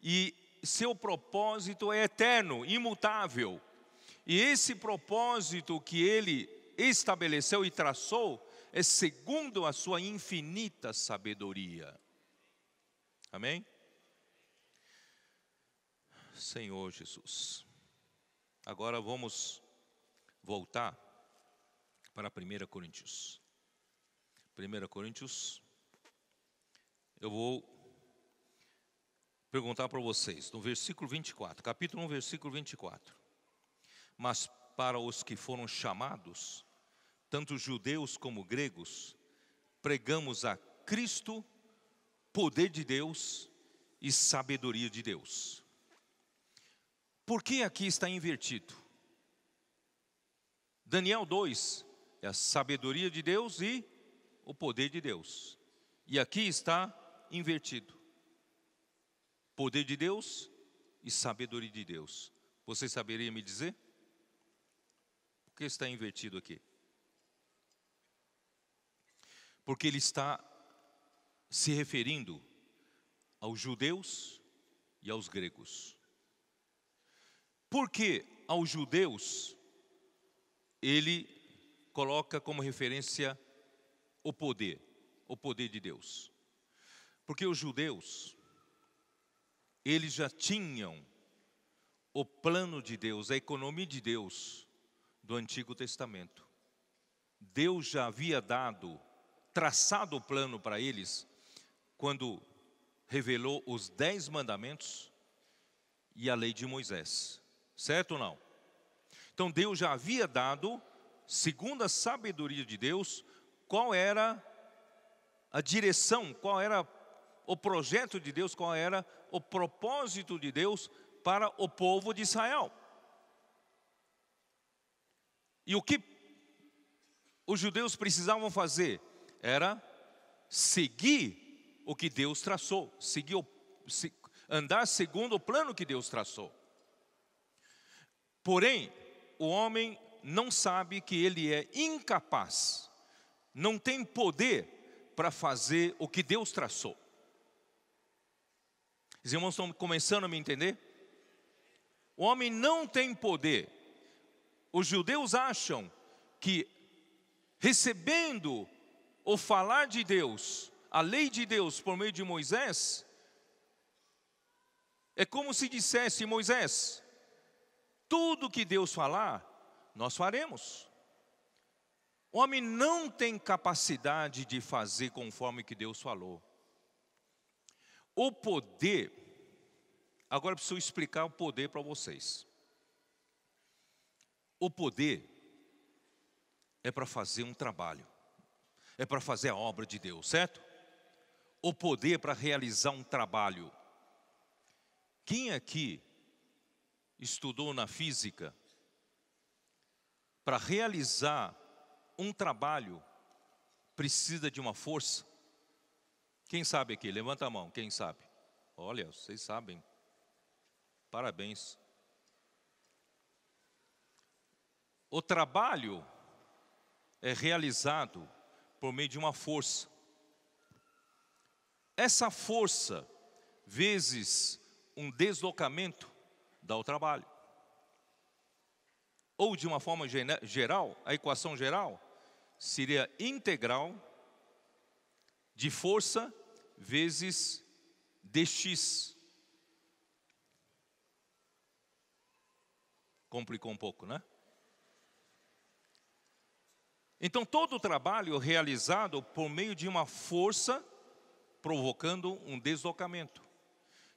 e seu propósito é eterno, imutável. E esse propósito que ele estabeleceu e traçou é segundo a sua infinita sabedoria. Amém? Senhor Jesus. Agora vamos voltar para 1 Coríntios. 1 Coríntios eu vou perguntar para vocês, no versículo 24, capítulo 1, versículo 24. Mas para os que foram chamados, tanto judeus como gregos, pregamos a Cristo, poder de Deus e sabedoria de Deus. Por que aqui está invertido? Daniel 2 é a sabedoria de Deus e o poder de Deus. E aqui está invertido. Poder de Deus e sabedoria de Deus. Você saberia me dizer? Por que está invertido aqui? Porque ele está se referindo aos judeus e aos gregos. Porque aos judeus ele coloca como referência o poder, o poder de Deus. Porque os judeus, eles já tinham o plano de Deus, a economia de Deus do Antigo Testamento. Deus já havia dado, traçado o plano para eles, quando revelou os dez mandamentos e a lei de Moisés. Certo ou não? Então Deus já havia dado, segundo a sabedoria de Deus, qual era a direção, qual era o projeto de Deus, qual era o propósito de Deus para o povo de Israel. E o que os judeus precisavam fazer era seguir o que Deus traçou, seguir andar segundo o plano que Deus traçou. Porém, o homem não sabe que ele é incapaz, não tem poder para fazer o que Deus traçou. Os irmãos estão começando a me entender? O homem não tem poder. Os judeus acham que recebendo ou falar de Deus, a lei de Deus por meio de Moisés, é como se dissesse Moisés: tudo que Deus falar, nós faremos. O homem não tem capacidade de fazer conforme que Deus falou. O poder, agora eu preciso explicar o poder para vocês. O poder é para fazer um trabalho, é para fazer a obra de Deus, certo? O poder é para realizar um trabalho. Quem aqui estudou na física para realizar um trabalho precisa de uma força? Quem sabe aqui? Levanta a mão, quem sabe? Olha, vocês sabem. Parabéns. O trabalho é realizado por meio de uma força. Essa força, vezes um deslocamento, dá o trabalho. Ou de uma forma geral, a equação geral seria integral de força vezes dx. Complicou um pouco, né? Então, todo o trabalho realizado por meio de uma força provocando um deslocamento.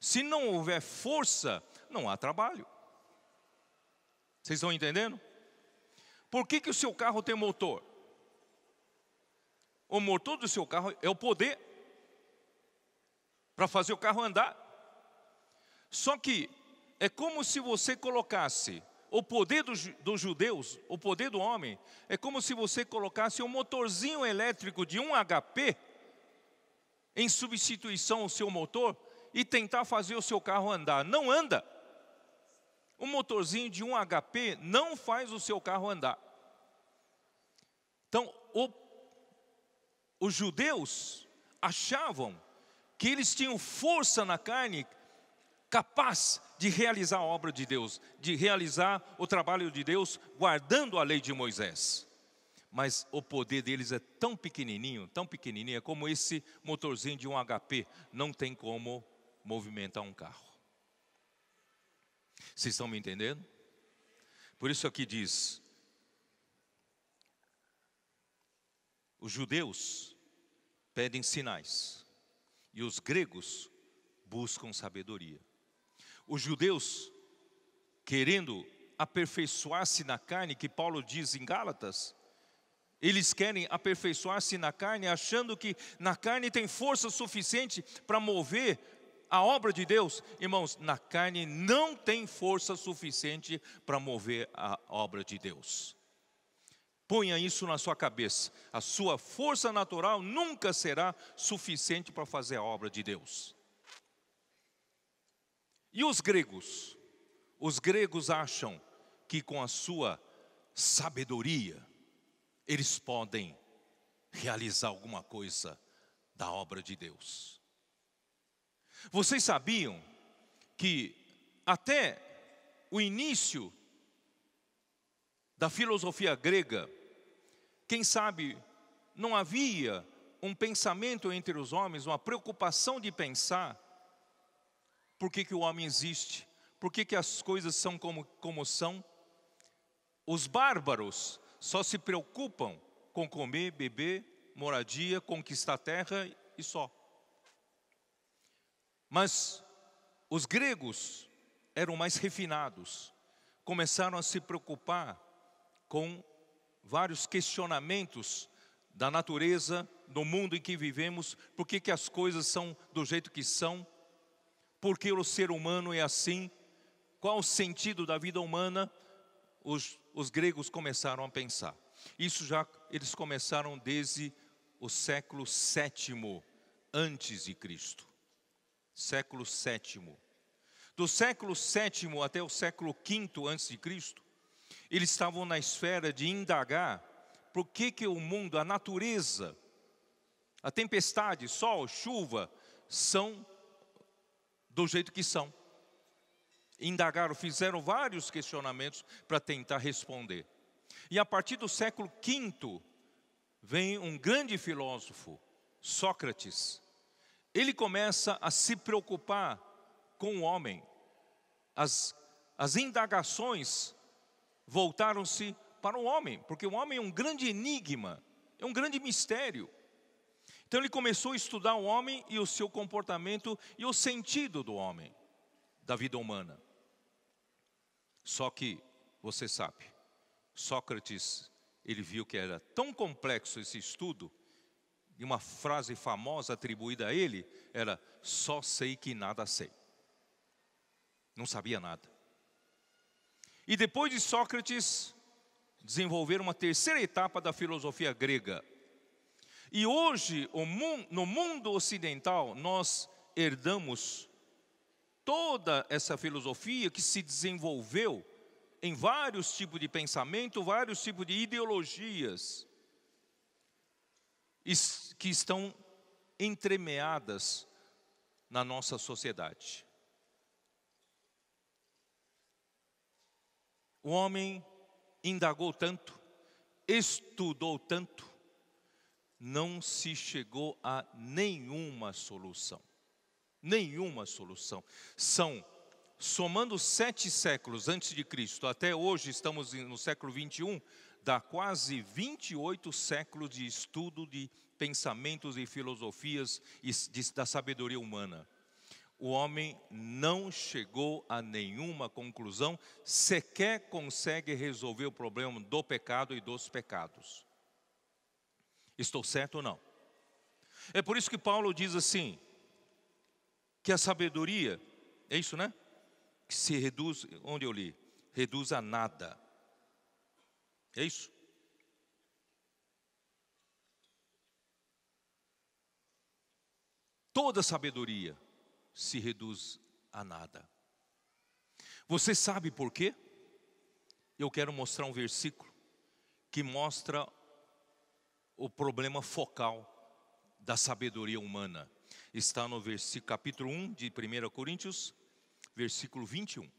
Se não houver força, não há trabalho. Vocês estão entendendo? Por que, que o seu carro tem motor? o motor do seu carro é o poder para fazer o carro andar. Só que é como se você colocasse o poder dos, judeus, o poder do homem, é como se você colocasse um motorzinho elétrico de um HP em substituição ao seu motor e tentar fazer o seu carro andar. Não anda. Um motorzinho de um HP não faz o seu carro andar. Então, o os judeus achavam que eles tinham força na carne capaz de realizar a obra de Deus, de realizar o trabalho de Deus guardando a lei de Moisés. Mas o poder deles é tão pequenininho, tão pequenininho, é como esse motorzinho de um HP, não tem como movimentar um carro. Vocês estão me entendendo? Por isso aqui diz: Os judeus pedem sinais e os gregos buscam sabedoria. Os judeus, querendo aperfeiçoar-se na carne, que Paulo diz em Gálatas, eles querem aperfeiçoar-se na carne, achando que na carne tem força suficiente para mover a obra de Deus. Irmãos, na carne não tem força suficiente para mover a obra de Deus. Ponha isso na sua cabeça. A sua força natural nunca será suficiente para fazer a obra de Deus. E os gregos? Os gregos acham que com a sua sabedoria eles podem realizar alguma coisa da obra de Deus. Vocês sabiam que até o início da filosofia grega, quem sabe não havia um pensamento entre os homens, uma preocupação de pensar por que, que o homem existe, por que, que as coisas são como, como são. Os bárbaros só se preocupam com comer, beber, moradia, conquistar terra e só. Mas os gregos eram mais refinados, começaram a se preocupar com vários questionamentos da natureza, do mundo em que vivemos, por que, que as coisas são do jeito que são, por que o ser humano é assim, qual o sentido da vida humana, os, os gregos começaram a pensar. Isso já eles começaram desde o século VII antes de Cristo. Século VII. Do século VII até o século V antes de Cristo, eles estavam na esfera de indagar por que, que o mundo, a natureza, a tempestade, sol, chuva, são do jeito que são. Indagaram, fizeram vários questionamentos para tentar responder. E a partir do século V, vem um grande filósofo, Sócrates. Ele começa a se preocupar com o homem. As, as indagações voltaram-se para o homem, porque o homem é um grande enigma, é um grande mistério. Então ele começou a estudar o homem e o seu comportamento e o sentido do homem, da vida humana. Só que, você sabe, Sócrates, ele viu que era tão complexo esse estudo, e uma frase famosa atribuída a ele era: Só sei que nada sei. Não sabia nada. E depois de Sócrates, desenvolver uma terceira etapa da filosofia grega. E hoje, no mundo ocidental, nós herdamos toda essa filosofia que se desenvolveu em vários tipos de pensamento, vários tipos de ideologias que estão entremeadas na nossa sociedade. O homem indagou tanto, estudou tanto, não se chegou a nenhuma solução. Nenhuma solução. São, somando sete séculos antes de Cristo, até hoje estamos no século 21, dá quase 28 séculos de estudo de pensamentos e filosofias da sabedoria humana o homem não chegou a nenhuma conclusão, sequer consegue resolver o problema do pecado e dos pecados. Estou certo ou não? É por isso que Paulo diz assim: que a sabedoria, é isso, né? Que se reduz, onde eu li? Reduz a nada. É isso? Toda sabedoria se reduz a nada. Você sabe por quê? Eu quero mostrar um versículo que mostra o problema focal da sabedoria humana. Está no versículo, capítulo 1 de 1 Coríntios, versículo 21.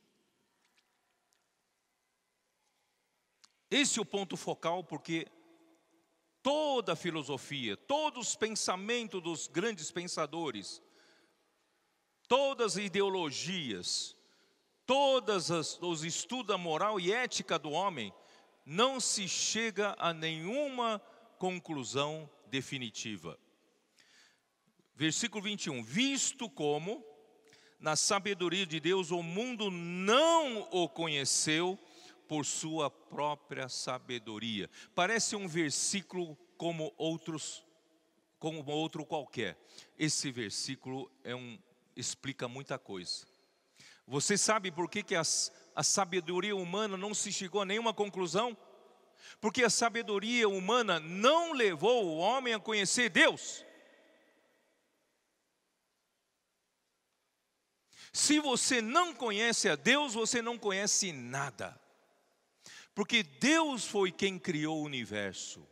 Esse é o ponto focal, porque toda a filosofia, todos os pensamentos dos grandes pensadores, todas as ideologias, todos os estudos da moral e ética do homem, não se chega a nenhuma conclusão definitiva. Versículo 21: Visto como, na sabedoria de Deus, o mundo não o conheceu por sua própria sabedoria. Parece um versículo como outros, como outro qualquer. Esse versículo é um explica muita coisa. Você sabe por que, que a, a sabedoria humana não se chegou a nenhuma conclusão? Porque a sabedoria humana não levou o homem a conhecer Deus. Se você não conhece a Deus, você não conhece nada. Porque Deus foi quem criou o universo.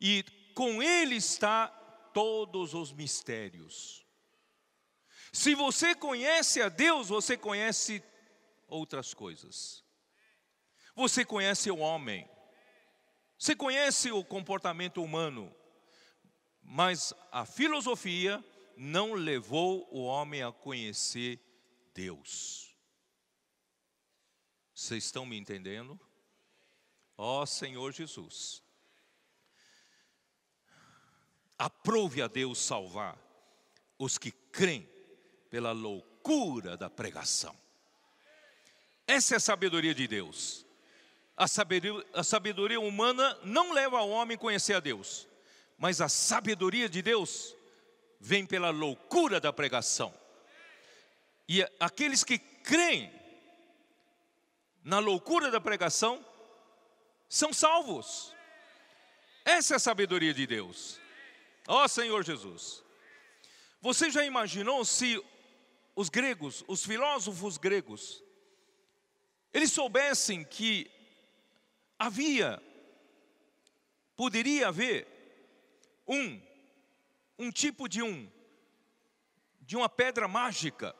E com Ele está todos os mistérios. Se você conhece a Deus, você conhece outras coisas. Você conhece o homem. Você conhece o comportamento humano. Mas a filosofia não levou o homem a conhecer Deus. Vocês estão me entendendo? Ó oh, Senhor Jesus. Aprove a Deus salvar os que creem pela loucura da pregação. Essa é a sabedoria de Deus. A sabedoria, a sabedoria humana não leva ao homem a conhecer a Deus, mas a sabedoria de Deus vem pela loucura da pregação. E aqueles que creem na loucura da pregação são salvos. Essa é a sabedoria de Deus. Ó oh, Senhor Jesus. Você já imaginou se os gregos, os filósofos gregos, eles soubessem que havia, poderia haver um, um tipo de um, de uma pedra mágica.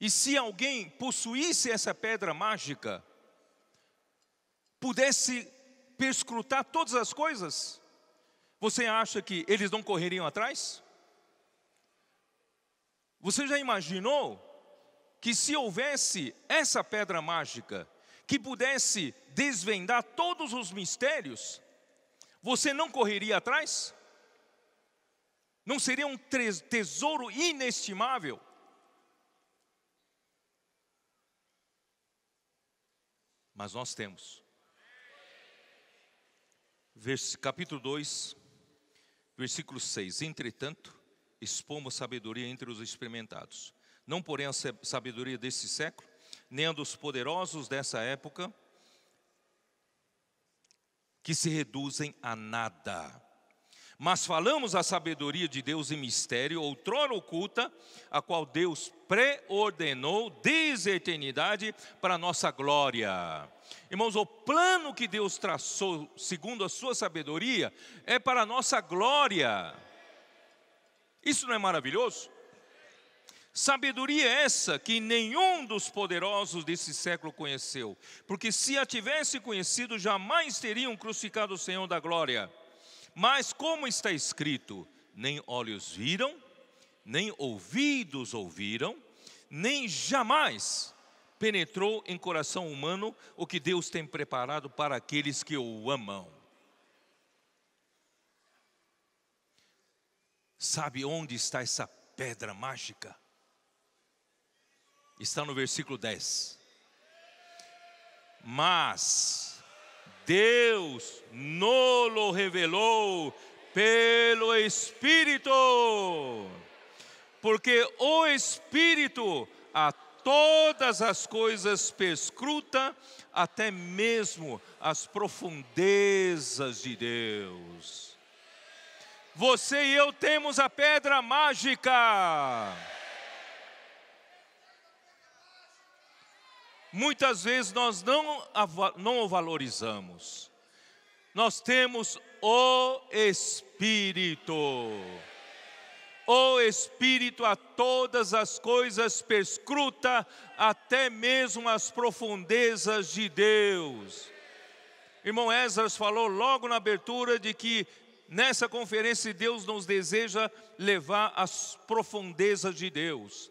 E se alguém possuísse essa pedra mágica, pudesse perscrutar todas as coisas, você acha que eles não correriam atrás? Você já imaginou que se houvesse essa pedra mágica que pudesse desvendar todos os mistérios, você não correria atrás? Não seria um tesouro inestimável? Mas nós temos. capítulo 2, versículo 6. Entretanto, expomos sabedoria entre os experimentados. Não, porém, a sabedoria deste século, nem a dos poderosos dessa época, que se reduzem a nada. Mas falamos a sabedoria de Deus em mistério, outrora oculta, a qual Deus preordenou desde a eternidade para a nossa glória. Irmãos, o plano que Deus traçou, segundo a sua sabedoria, é para a nossa glória. Isso não é maravilhoso? Sabedoria é essa que nenhum dos poderosos desse século conheceu, porque se a tivesse conhecido, jamais teriam crucificado o Senhor da glória. Mas, como está escrito, nem olhos viram, nem ouvidos ouviram, nem jamais penetrou em coração humano o que Deus tem preparado para aqueles que o amam. Sabe onde está essa pedra mágica? Está no versículo 10. Mas Deus nolo revelou pelo Espírito, porque o Espírito a todas as coisas perscruta, até mesmo as profundezas de Deus. Você e eu temos a pedra mágica. Muitas vezes nós não, não o valorizamos. Nós temos o Espírito. O Espírito a todas as coisas perscruta, até mesmo as profundezas de Deus. Irmão Esdras falou logo na abertura de que nessa conferência Deus nos deseja levar às profundezas de Deus.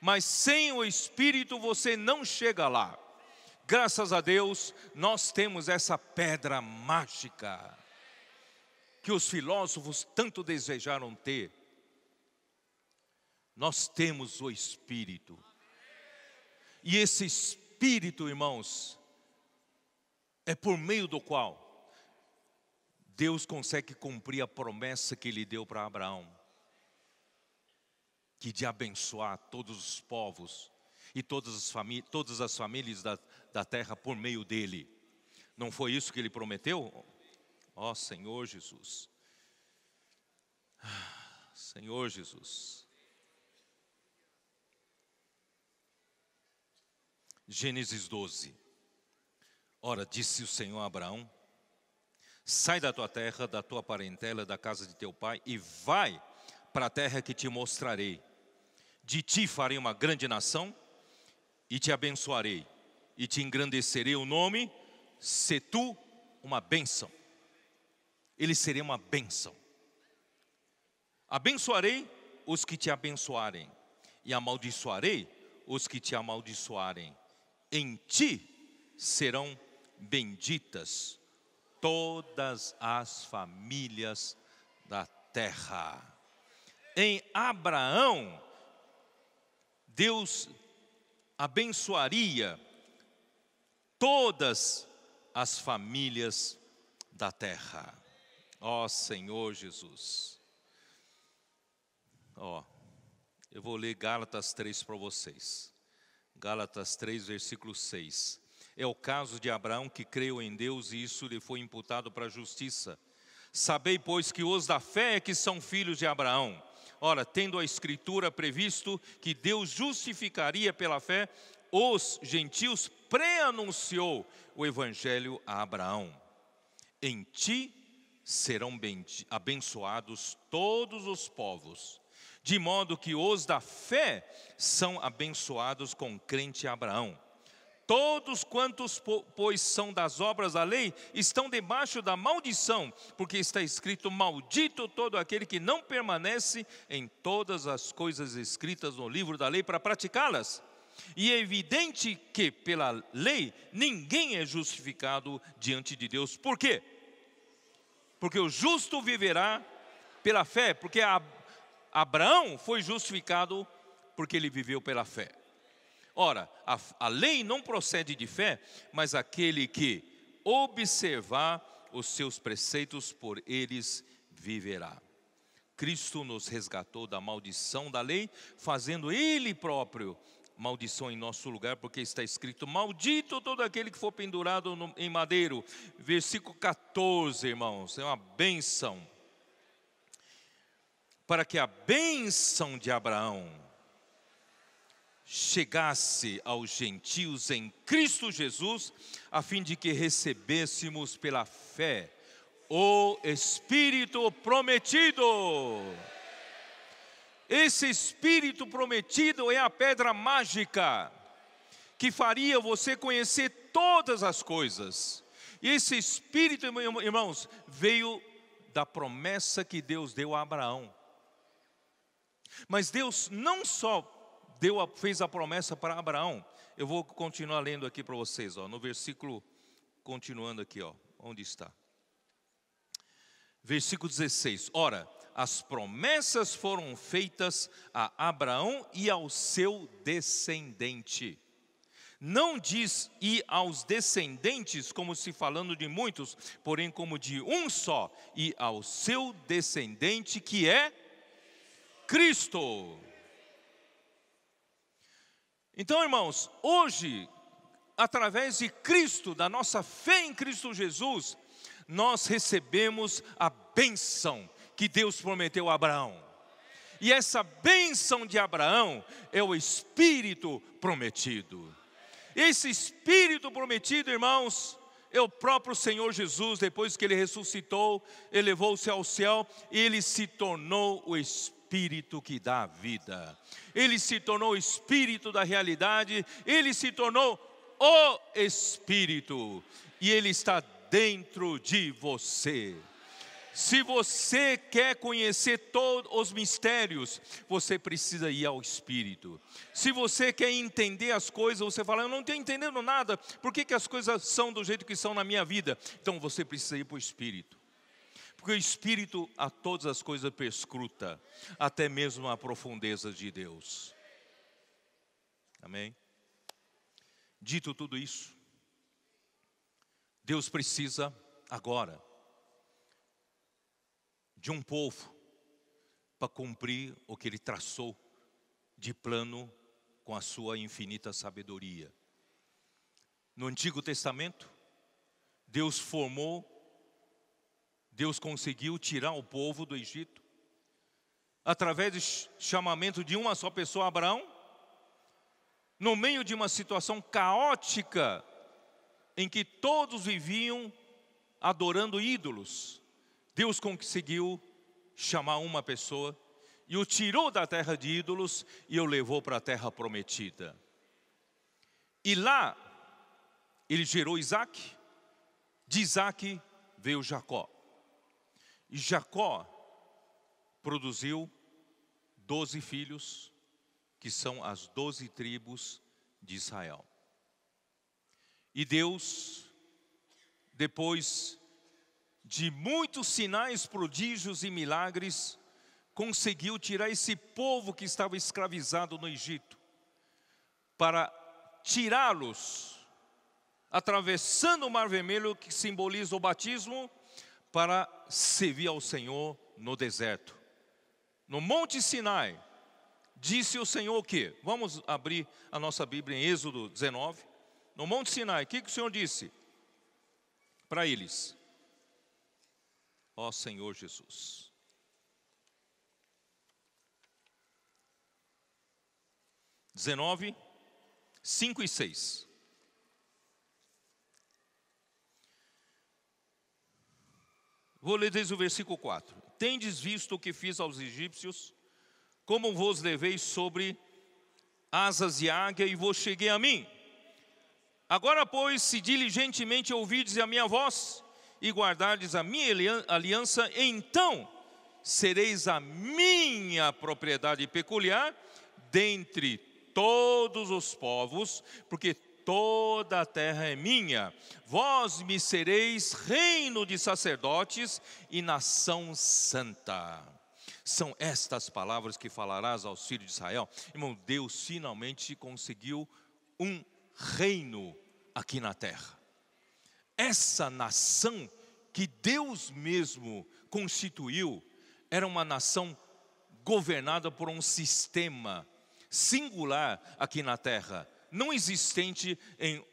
Mas sem o Espírito você não chega lá. Graças a Deus, nós temos essa pedra mágica que os filósofos tanto desejaram ter. Nós temos o Espírito. E esse Espírito, irmãos, é por meio do qual Deus consegue cumprir a promessa que ele deu para Abraão, que de abençoar todos os povos e todas as, famí todas as famílias da, da terra por meio dele. Não foi isso que ele prometeu? Ó oh, Senhor Jesus. Ah, Senhor Jesus. Gênesis 12. Ora, disse o Senhor a Abraão: Sai da tua terra, da tua parentela, da casa de teu pai e vai para a terra que te mostrarei. De ti farei uma grande nação e te abençoarei e te engrandecerei o nome, se tu uma bênção. Ele seria uma bênção. Abençoarei os que te abençoarem e amaldiçoarei os que te amaldiçoarem. Em ti serão benditas todas as famílias da terra. Em Abraão, Deus abençoaria todas as famílias da terra. Ó oh, Senhor Jesus. Ó, oh, eu vou ler Gálatas 3 para vocês. Gálatas 3, versículo 6. É o caso de Abraão que creu em Deus e isso lhe foi imputado para a justiça. Sabei, pois, que os da fé é que são filhos de Abraão. Ora, tendo a Escritura previsto que Deus justificaria pela fé os gentios, preanunciou o Evangelho a Abraão. Em ti serão abençoados todos os povos, de modo que os da fé são abençoados com crente Abraão. Todos quantos, pois, são das obras da lei, estão debaixo da maldição, porque está escrito: Maldito todo aquele que não permanece em todas as coisas escritas no livro da lei para praticá-las. E é evidente que, pela lei, ninguém é justificado diante de Deus. Por quê? Porque o justo viverá pela fé, porque Abraão foi justificado porque ele viveu pela fé. Ora, a, a lei não procede de fé, mas aquele que observar os seus preceitos, por eles viverá. Cristo nos resgatou da maldição da lei, fazendo Ele próprio maldição em nosso lugar, porque está escrito: Maldito todo aquele que for pendurado no, em madeiro. Versículo 14, irmãos, é uma benção. Para que a benção de Abraão chegasse aos gentios em Cristo Jesus, a fim de que recebêssemos pela fé o Espírito prometido. Esse Espírito prometido é a pedra mágica que faria você conhecer todas as coisas. E esse Espírito, irmãos, veio da promessa que Deus deu a Abraão. Mas Deus não só deu a, fez a promessa para Abraão. Eu vou continuar lendo aqui para vocês, ó, no versículo, continuando aqui, ó, onde está. Versículo 16: Ora, as promessas foram feitas a Abraão e ao seu descendente. Não diz e aos descendentes, como se falando de muitos, porém como de um só, e ao seu descendente que é Cristo. Então, irmãos, hoje, através de Cristo, da nossa fé em Cristo Jesus, nós recebemos a bênção que Deus prometeu a Abraão. E essa bênção de Abraão é o Espírito prometido. Esse Espírito prometido, irmãos, é o próprio Senhor Jesus, depois que ele ressuscitou, elevou-se ao céu, e ele se tornou o Espírito Espírito que dá vida. Ele se tornou o Espírito da realidade, ele se tornou o Espírito, e ele está dentro de você. Se você quer conhecer todos os mistérios, você precisa ir ao Espírito. Se você quer entender as coisas, você fala, eu não estou entendendo nada, por que, que as coisas são do jeito que são na minha vida? Então você precisa ir para o Espírito. Porque o Espírito a todas as coisas perscruta, até mesmo a profundeza de Deus. Amém? Dito tudo isso, Deus precisa agora de um povo para cumprir o que ele traçou de plano com a sua infinita sabedoria. No Antigo Testamento, Deus formou Deus conseguiu tirar o povo do Egito através do chamamento de uma só pessoa, Abraão, no meio de uma situação caótica em que todos viviam adorando ídolos. Deus conseguiu chamar uma pessoa e o tirou da terra de ídolos e o levou para a terra prometida. E lá ele gerou Isaac, de Isaac veio Jacó. E Jacó produziu doze filhos, que são as doze tribos de Israel. E Deus, depois de muitos sinais, prodígios e milagres, conseguiu tirar esse povo que estava escravizado no Egito, para tirá-los, atravessando o Mar Vermelho, que simboliza o batismo, para servir ao Senhor no deserto. No Monte Sinai, disse o Senhor o quê? Vamos abrir a nossa Bíblia em Êxodo 19. No Monte Sinai, o que, que o Senhor disse para eles? Ó Senhor Jesus. Dezenove, cinco e seis. Vou ler desde o versículo 4. Tendes visto o que fiz aos egípcios, como vos levei sobre asas de águia e vos cheguei a mim. Agora, pois, se diligentemente ouvides a minha voz e guardardes a minha aliança, então sereis a minha propriedade peculiar dentre todos os povos, porque toda a terra é minha. Vós me sereis reino de sacerdotes e nação santa. São estas palavras que falarás aos filhos de Israel. Irmão, Deus finalmente conseguiu um reino aqui na terra. Essa nação que Deus mesmo constituiu era uma nação governada por um sistema singular aqui na terra não existente em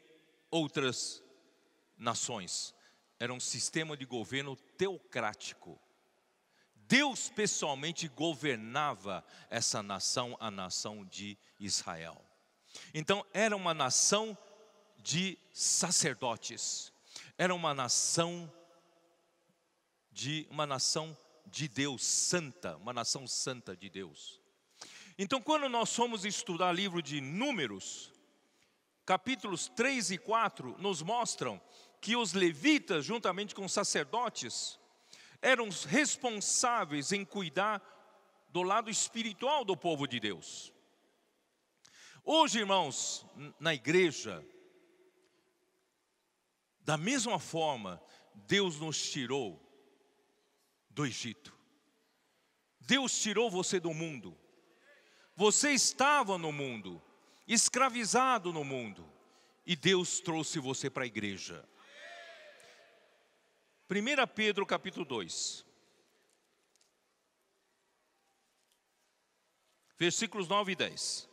outras nações. Era um sistema de governo teocrático. Deus pessoalmente governava essa nação, a nação de Israel. Então, era uma nação de sacerdotes, era uma nação de uma nação de Deus santa, uma nação santa de Deus. Então, quando nós fomos estudar livro de Números, capítulos 3 e 4 nos mostram que os levitas, juntamente com os sacerdotes, eram os responsáveis em cuidar do lado espiritual do povo de Deus. Hoje, irmãos, na igreja, da mesma forma, Deus nos tirou do Egito. Deus tirou você do mundo. Você estava no mundo, escravizado no mundo, e Deus trouxe você para a igreja. 1 Pedro capítulo 2, versículos 9 e 10.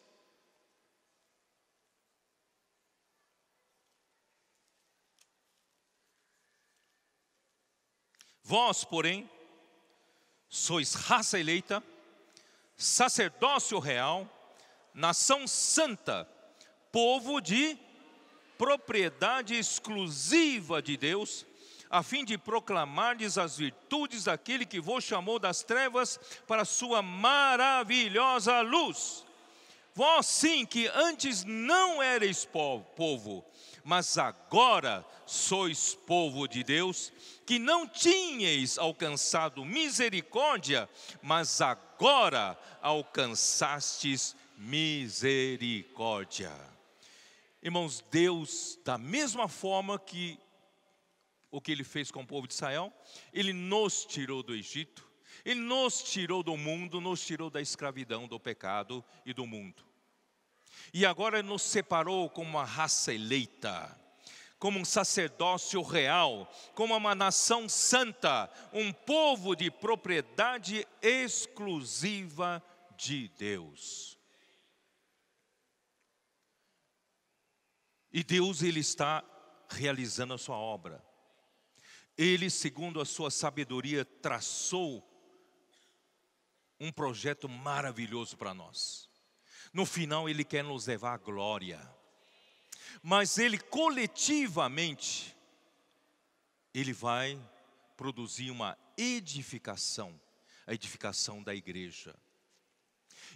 Vós, porém, sois raça eleita, sacerdócio real, nação santa, povo de propriedade exclusiva de Deus, a fim de proclamardes as virtudes daquele que vos chamou das trevas para a sua maravilhosa luz. Vós sim que antes não erais povo, mas agora sois povo de Deus, que não tinhais alcançado misericórdia, mas agora alcançastes misericórdia misericórdia. Irmãos, Deus, da mesma forma que o que ele fez com o povo de Israel, ele nos tirou do Egito, ele nos tirou do mundo, nos tirou da escravidão, do pecado e do mundo. E agora nos separou como uma raça eleita, como um sacerdócio real, como uma nação santa, um povo de propriedade exclusiva de Deus. E Deus ele está realizando a sua obra. Ele, segundo a sua sabedoria, traçou um projeto maravilhoso para nós. No final, ele quer nos levar à glória. Mas ele coletivamente ele vai produzir uma edificação, a edificação da igreja.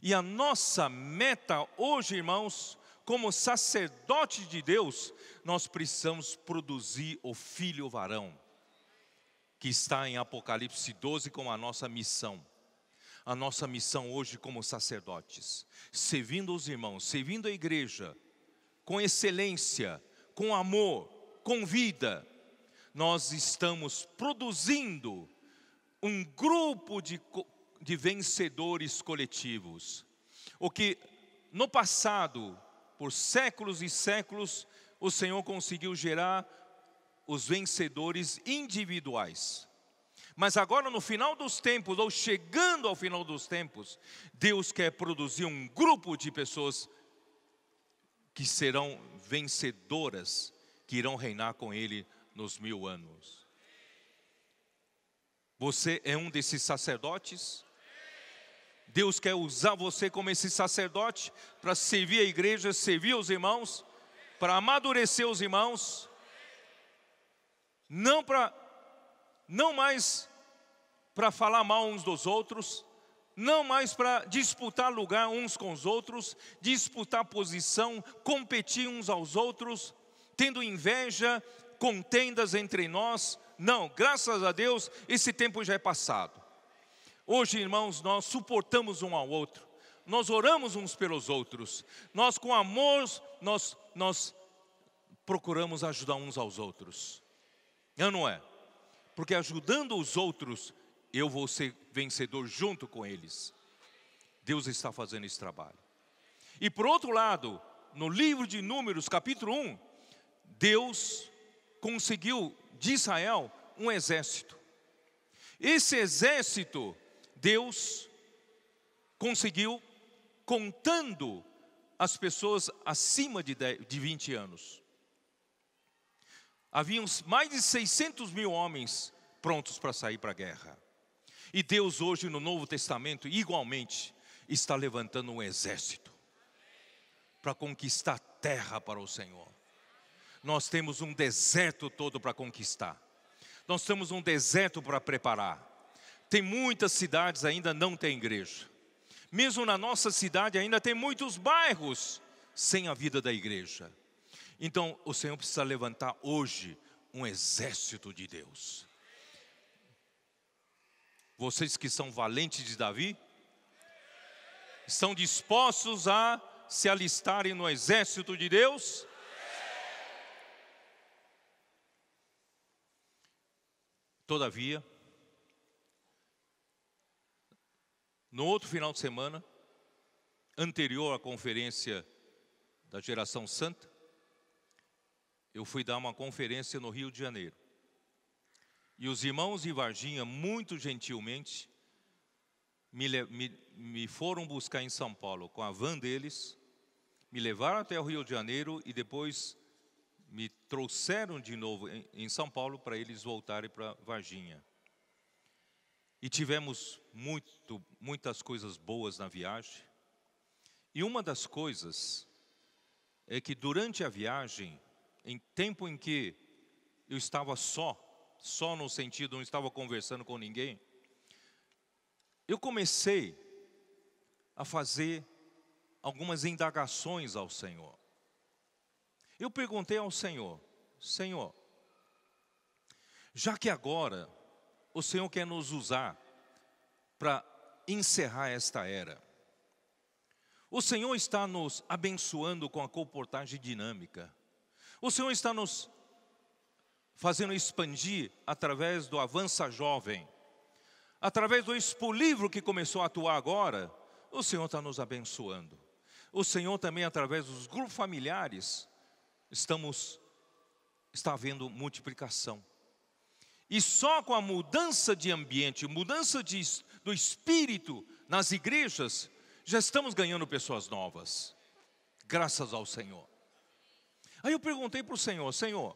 E a nossa meta hoje, irmãos, como sacerdote de Deus, nós precisamos produzir o filho varão, que está em Apocalipse 12 como a nossa missão. A nossa missão hoje como sacerdotes, servindo os irmãos, servindo a igreja, com excelência, com amor, com vida, nós estamos produzindo um grupo de, de vencedores coletivos. O que no passado por séculos e séculos, o Senhor conseguiu gerar os vencedores individuais. Mas agora, no final dos tempos, ou chegando ao final dos tempos, Deus quer produzir um grupo de pessoas que serão vencedoras, que irão reinar com Ele nos mil anos. Você é um desses sacerdotes? Deus quer usar você como esse sacerdote para servir a igreja, servir os irmãos, para amadurecer os irmãos, não para não mais para falar mal uns dos outros, não mais para disputar lugar uns com os outros, disputar posição, competir uns aos outros, tendo inveja, contendas entre nós. Não, graças a Deus, esse tempo já é passado. Hoje, irmãos, nós suportamos um ao outro, nós oramos uns pelos outros, nós com amor, nós, nós procuramos ajudar uns aos outros. Eu é não é? Porque ajudando os outros, eu vou ser vencedor junto com eles. Deus está fazendo esse trabalho. E por outro lado, no livro de Números, capítulo 1, Deus conseguiu de Israel um exército. Esse exército Deus conseguiu contando as pessoas acima de, de 20 anos. Havia mais de 600 mil homens prontos para sair para a guerra. E Deus, hoje no Novo Testamento, igualmente, está levantando um exército para conquistar terra para o Senhor. Nós temos um deserto todo para conquistar, nós temos um deserto para preparar, tem muitas cidades ainda não tem igreja. Mesmo na nossa cidade ainda tem muitos bairros sem a vida da igreja. Então, o Senhor precisa levantar hoje um exército de Deus. Vocês que são valentes de Davi, estão dispostos a se alistarem no exército de Deus? Todavia, No outro final de semana, anterior à conferência da Geração Santa, eu fui dar uma conferência no Rio de Janeiro. E os irmãos em Varginha, muito gentilmente, me, me, me, foram buscar em São Paulo com a van deles, me levaram até o Rio de Janeiro e depois me trouxeram de novo em, em São Paulo para eles voltarem para Varginha. E tivemos muito, muitas coisas boas na viagem. E uma das coisas é que durante a viagem, em tempo em que eu estava só, só no sentido, não estava conversando com ninguém, eu comecei a fazer algumas indagações ao Senhor. Eu perguntei ao Senhor: Senhor, já que agora o Senhor quer nos usar para encerrar esta era. O Senhor está nos abençoando com a comportagem dinâmica. O Senhor está nos fazendo expandir através do Avança Jovem, através do Expo Livro que começou a atuar agora. O Senhor está nos abençoando. O Senhor também, através dos grupos familiares, estamos está havendo multiplicação. E só com a mudança de ambiente, mudança de, do espírito nas igrejas, já estamos ganhando pessoas novas. Graças ao Senhor. Aí eu perguntei para o Senhor: Senhor,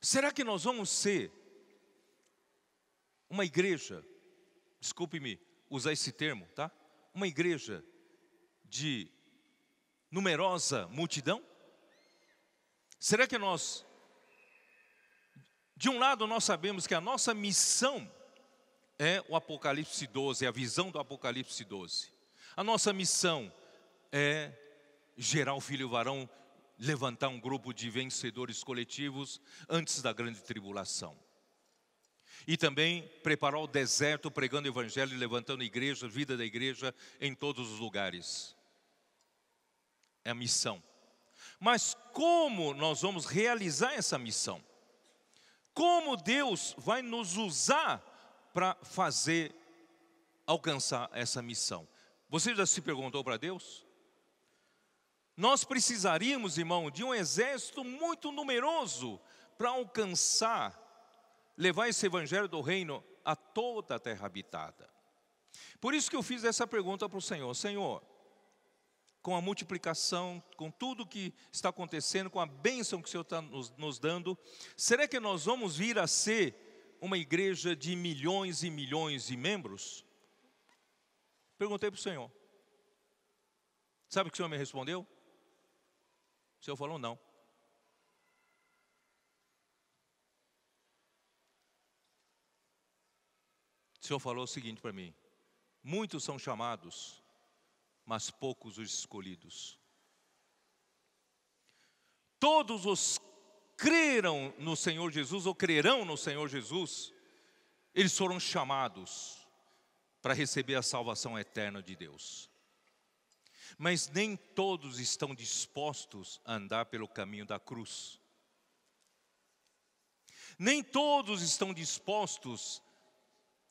será que nós vamos ser uma igreja? Desculpe-me usar esse termo, tá? Uma igreja de numerosa multidão? Será que nós de um lado, nós sabemos que a nossa missão é o Apocalipse 12, é a visão do Apocalipse 12. A nossa missão é gerar o filho varão, levantar um grupo de vencedores coletivos antes da grande tribulação. E também preparar o deserto, pregando o evangelho, levantando a igreja, a vida da igreja em todos os lugares. É a missão. Mas como nós vamos realizar essa missão? como Deus vai nos usar para fazer alcançar essa missão. Você já se perguntou para Deus? Nós precisaríamos, irmão, de um exército muito numeroso para alcançar, levar esse evangelho do reino a toda a terra habitada. Por isso que eu fiz essa pergunta para o Senhor: Senhor, com a multiplicação, com tudo que está acontecendo, com a bênção que o Senhor está nos, nos dando, será que nós vamos vir a ser uma igreja de milhões e milhões de membros? Perguntei para o Senhor. Sabe o que o Senhor me respondeu? O Senhor falou não. O Senhor falou o seguinte para mim: muitos são chamados, mas poucos os escolhidos. Todos os creram no Senhor Jesus ou crerão no Senhor Jesus, eles foram chamados para receber a salvação eterna de Deus. Mas nem todos estão dispostos a andar pelo caminho da cruz. Nem todos estão dispostos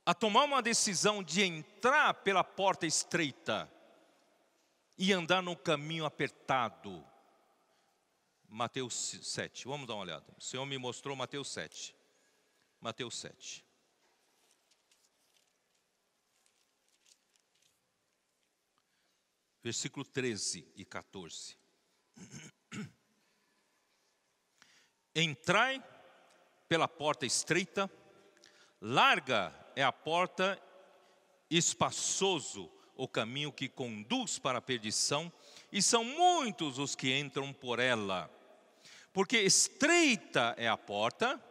a tomar uma decisão de entrar pela porta estreita e andar no caminho apertado. Mateus 7, vamos dar uma olhada. O Senhor me mostrou Mateus 7. Mateus 7. Versículo 13 e 14. Entrai pela porta estreita, larga é a porta, espaçoso o caminho que conduz para a perdição, e são muitos os que entram por ela. Porque estreita é a porta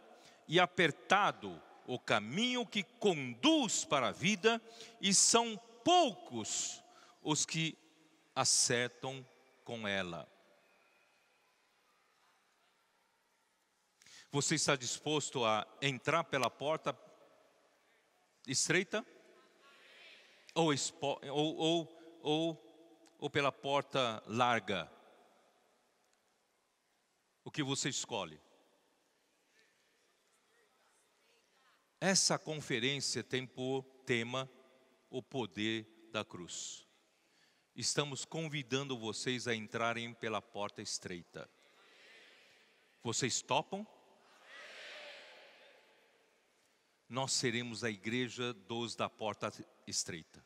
e apertado o caminho que conduz para a vida, e são poucos os que acertam com ela. Você está disposto a entrar pela porta estreita? ou, expo, ou, ou, ou, ou pela porta larga? O que você escolhe? Essa conferência tem por tema o poder da cruz. Estamos convidando vocês a entrarem pela porta estreita. Vocês topam? Nós seremos a igreja dos da porta estreita.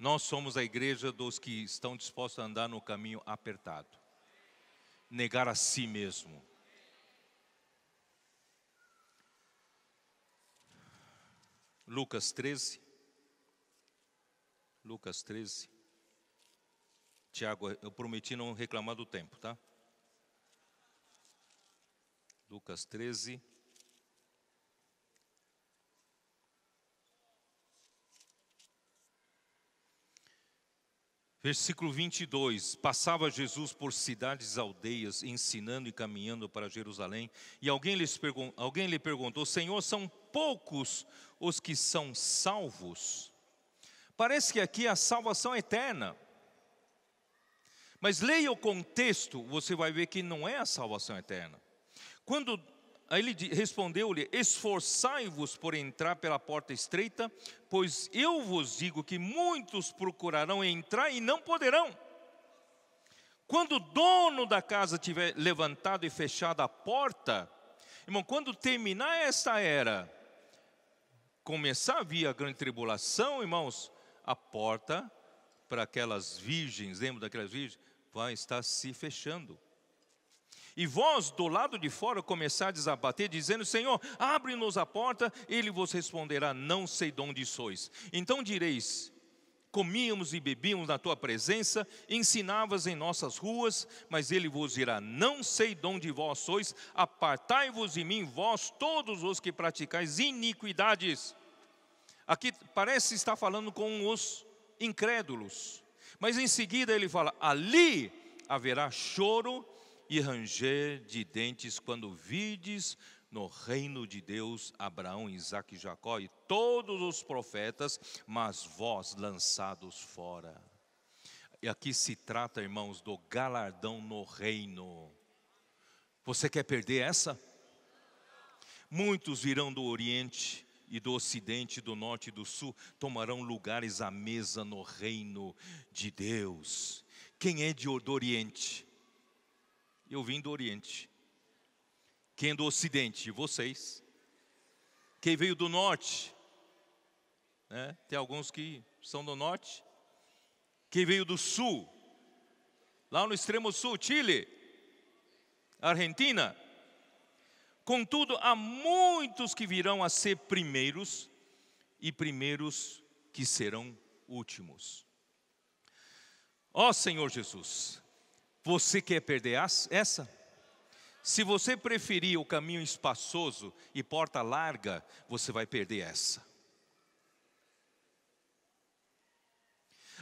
Nós somos a igreja dos que estão dispostos a andar no caminho apertado, negar a si mesmo. Lucas 13. Lucas 13. Tiago, eu prometi não reclamar do tempo, tá? Lucas 13. Versículo 22: Passava Jesus por cidades e aldeias, ensinando e caminhando para Jerusalém, e alguém, pergun alguém lhe perguntou: Senhor, são poucos os que são salvos? Parece que aqui é a salvação é eterna. Mas leia o contexto, você vai ver que não é a salvação eterna. Quando Aí ele respondeu-lhe: Esforçai-vos por entrar pela porta estreita, pois eu vos digo que muitos procurarão entrar e não poderão. Quando o dono da casa tiver levantado e fechado a porta, irmão, quando terminar esta era, começar a vir a grande tribulação, irmãos, a porta para aquelas virgens, lembra daquelas virgens, vai estar se fechando. E vós, do lado de fora, começardes a bater, dizendo: Senhor, abre-nos a porta. Ele vos responderá: Não sei de onde sois. Então direis: Comíamos e bebíamos na tua presença, ensinavas em nossas ruas, mas ele vos dirá: Não sei de onde vós sois, apartai-vos de mim, vós todos os que praticais iniquidades. Aqui parece estar falando com os incrédulos, mas em seguida ele fala: Ali haverá choro e ranger de dentes quando vides no reino de Deus Abraão, Isaque e Jacó e todos os profetas, mas vós lançados fora. E aqui se trata, irmãos, do galardão no reino. Você quer perder essa? Muitos virão do Oriente e do Ocidente, do Norte e do Sul, tomarão lugares à mesa no reino de Deus. Quem é de, do Oriente? eu vim do Oriente. Quem é do Ocidente? Vocês. Quem veio do Norte? Né? Tem alguns que são do Norte. Quem veio do Sul? Lá no extremo Sul, Chile, Argentina. Contudo, há muitos que virão a ser primeiros e primeiros que serão últimos. Ó Senhor Jesus, você quer perder essa? Se você preferir o caminho espaçoso e porta larga, você vai perder essa.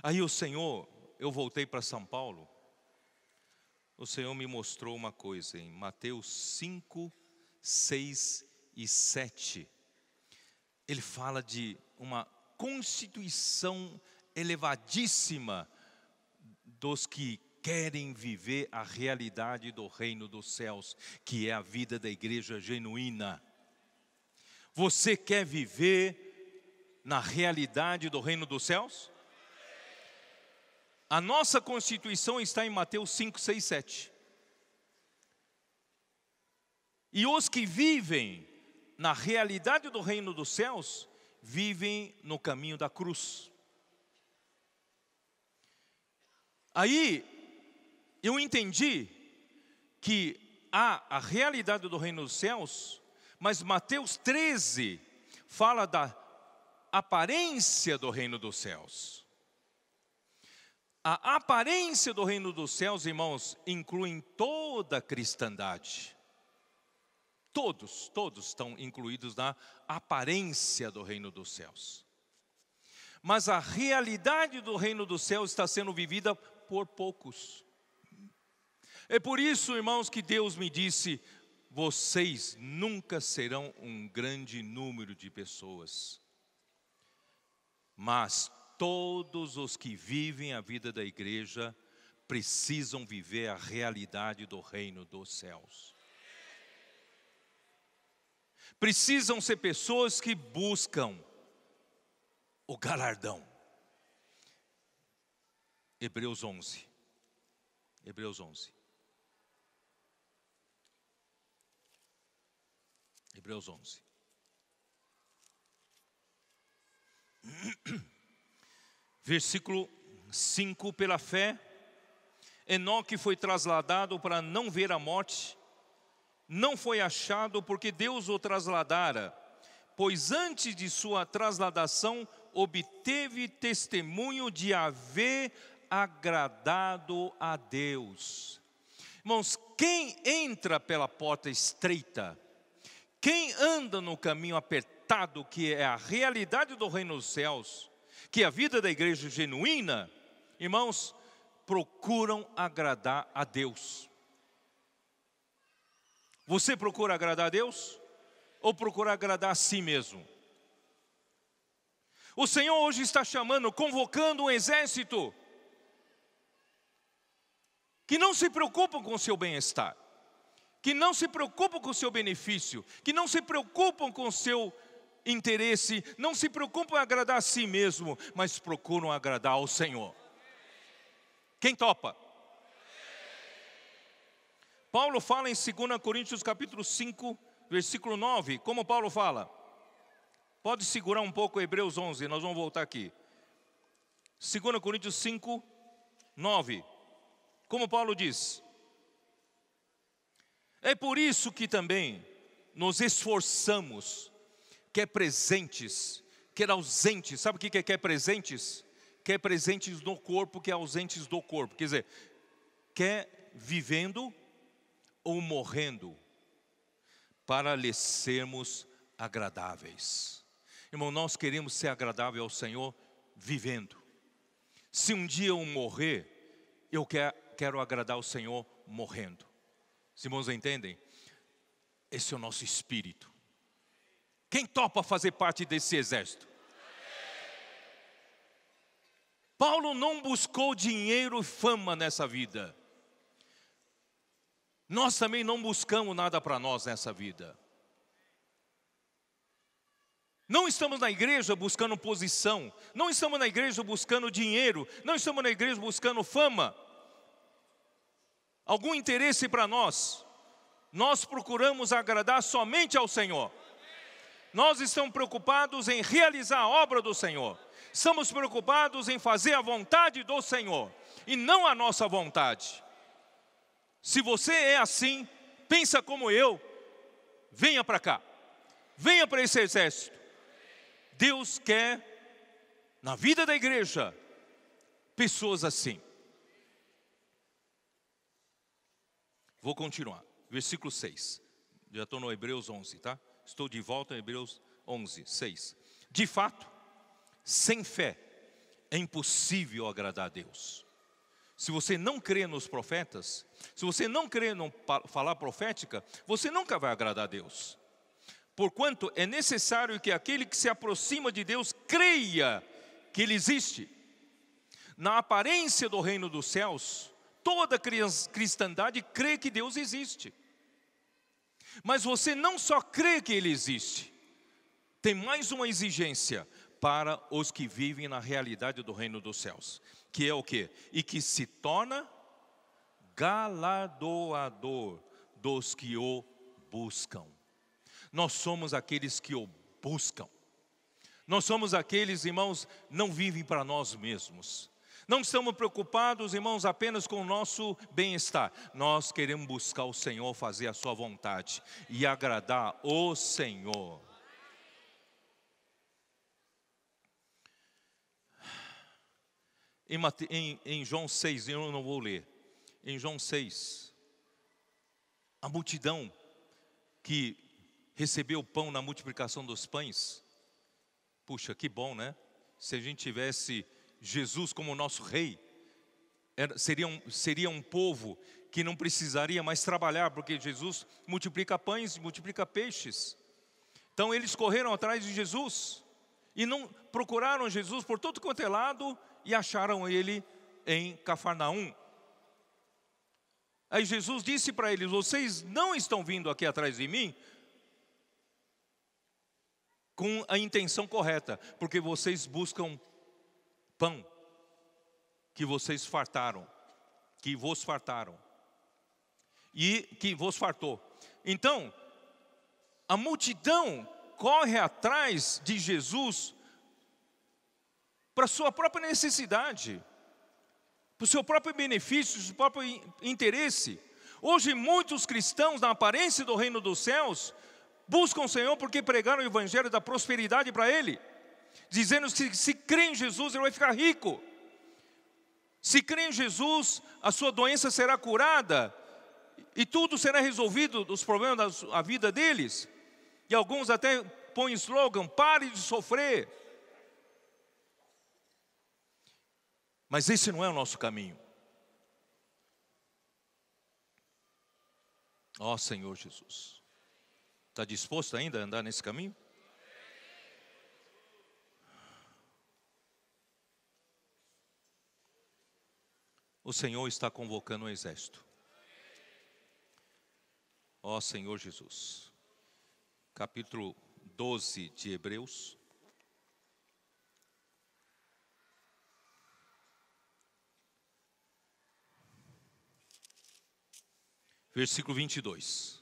Aí o Senhor, eu voltei para São Paulo, o Senhor me mostrou uma coisa em Mateus 5, 6 e 7. Ele fala de uma constituição elevadíssima dos que querem viver a realidade do reino dos céus, que é a vida da igreja genuína. Você quer viver na realidade do reino dos céus? A nossa constituição está em Mateus 5, 6, 7. E os que vivem na realidade do reino dos céus, vivem no caminho da cruz. Aí eu entendi que há a realidade do reino dos céus, mas Mateus 13 fala da aparência do reino dos céus. A aparência do reino dos céus, irmãos, inclui toda a cristandade. Todos, todos estão incluídos na aparência do reino dos céus. Mas a realidade do reino dos céus está sendo vivida por poucos. É por isso, irmãos, que Deus me disse: vocês nunca serão um grande número de pessoas, mas todos os que vivem a vida da igreja precisam viver a realidade do reino dos céus. Precisam ser pessoas que buscam o galardão. Hebreus 11. Hebreus 11. Hebreus 11. Versículo 5: Pela fé, Enoque foi trasladado para não ver a morte, não foi achado porque Deus o trasladara, pois antes de sua trasladação obteve testemunho de haver agradado a Deus. Irmãos, quem entra pela porta estreita, quem anda no caminho apertado, que é a realidade do reino dos céus, que é a vida da igreja é genuína, irmãos, procuram agradar a Deus. Você procura agradar a Deus ou procura agradar a si mesmo? O Senhor hoje está chamando, convocando um exército que não se preocupam com o seu bem-estar que não se preocupam com o seu benefício, que não se preocupam com o seu interesse, não se preocupam em agradar a si mesmo, mas procuram agradar ao Senhor. Quem topa? Paulo fala em 2 Coríntios capítulo 5, versículo 9, como Paulo fala? Pode segurar um pouco Hebreus 11, nós vamos voltar aqui. 2 Coríntios 5, 9. Como Paulo diz: é por isso que também nos esforçamos, quer presentes, quer ausentes. Sabe o que é quer presentes? Quer presentes no corpo, quer ausentes do corpo. Quer dizer, quer vivendo ou morrendo, para lhe sermos agradáveis. Irmão, nós queremos ser agradável ao Senhor vivendo. Se um dia eu morrer, eu quero agradar o Senhor morrendo. Os irmãos entendem? Esse é o nosso espírito. Quem topa fazer parte desse exército? Paulo não buscou dinheiro e fama nessa vida. Nós também não buscamos nada para nós nessa vida. Não estamos na igreja buscando posição, não estamos na igreja buscando dinheiro, não estamos na igreja buscando fama algum interesse para nós. Nós procuramos agradar somente ao Senhor. Nós estamos preocupados em realizar a obra do Senhor. Estamos preocupados em fazer a vontade do Senhor e não a nossa vontade. Se você é assim, pensa como eu, venha para cá. Venha para esse exército. Deus quer na vida da igreja pessoas assim. Vou continuar. Versículo 6. Já estou no Hebreus 11, tá? Estou de volta em Hebreus 11, 6. De fato, sem fé é impossível agradar a Deus. Se você não crê nos profetas, se você não crê no falar profética, você nunca vai agradar a Deus. Porquanto é necessário que aquele que se aproxima de Deus creia que Ele existe. Na aparência do reino dos céus, toda a cristandade crê que Deus existe. Mas você não só crê que Ele existe, tem mais uma exigência para os que vivem na realidade do reino dos céus, que é o quê? E que se torna galardoador dos que o buscam. Nós somos aqueles que o buscam. Nós somos aqueles, irmãos, não vivem para nós mesmos. Não estamos preocupados, irmãos, apenas com o nosso bem-estar. Nós queremos buscar o Senhor, fazer a sua vontade e agradar o Senhor. Em, em, em João 6, eu não vou ler. Em João 6, a multidão que recebeu o pão na multiplicação dos pães, puxa, que bom, né? Se a gente tivesse Jesus como nosso rei, era, é, seria, um, seria um povo que não precisaria mais trabalhar, porque Jesus multiplica pães, multiplica peixes. Então eles correram atrás de Jesus e não procuraram Jesus por todo quanto é lado e acharam ele em Cafarnaum. Aí Jesus disse para eles: Vocês não estão vindo aqui atrás de mim com a intenção correta, porque vocês buscam pão que vocês fartaram, que vos fartaram, e que vos fartou. Então, a multidão corre atrás de Jesus para sua própria necessidade, para o seu próprio benefício, seu próprio interesse. Hoje, muitos cristãos, na aparência do reino dos céus, buscam o Senhor porque pregaram o evangelho da prosperidade para Ele dizendo que se crê em Jesus, ele vai ficar rico. Se crê em Jesus, a sua doença será curada e tudo será resolvido dos problemas da vida deles. E alguns até põem slogan: pare de sofrer. Mas esse não é o nosso caminho. Ó oh, Senhor Jesus, está disposto ainda a andar nesse caminho? o Senhor está convocando um exército. Ó Senhor Jesus. Capítulo 12 de Hebreus. Versículo 22.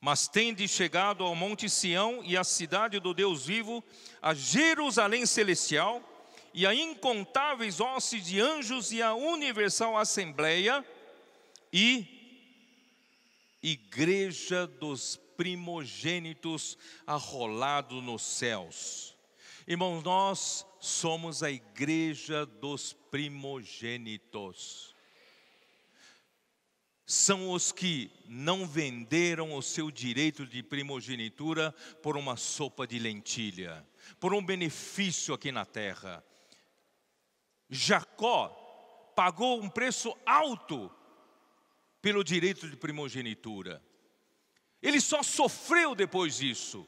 Mas tende chegado ao monte Sião e à cidade do Deus vivo, a Jerusalém celestial, e a incontáveis hostes de anjos e a universal assembleia e igreja dos primogênitos arrolado nos céus. Irmãos, nós somos a igreja dos primogênitos. São os que não venderam o seu direito de primogenitura por uma sopa de lentilha, por um benefício aqui na terra. Jacó pagou um preço alto pelo direito de primogenitura. Ele só sofreu depois disso.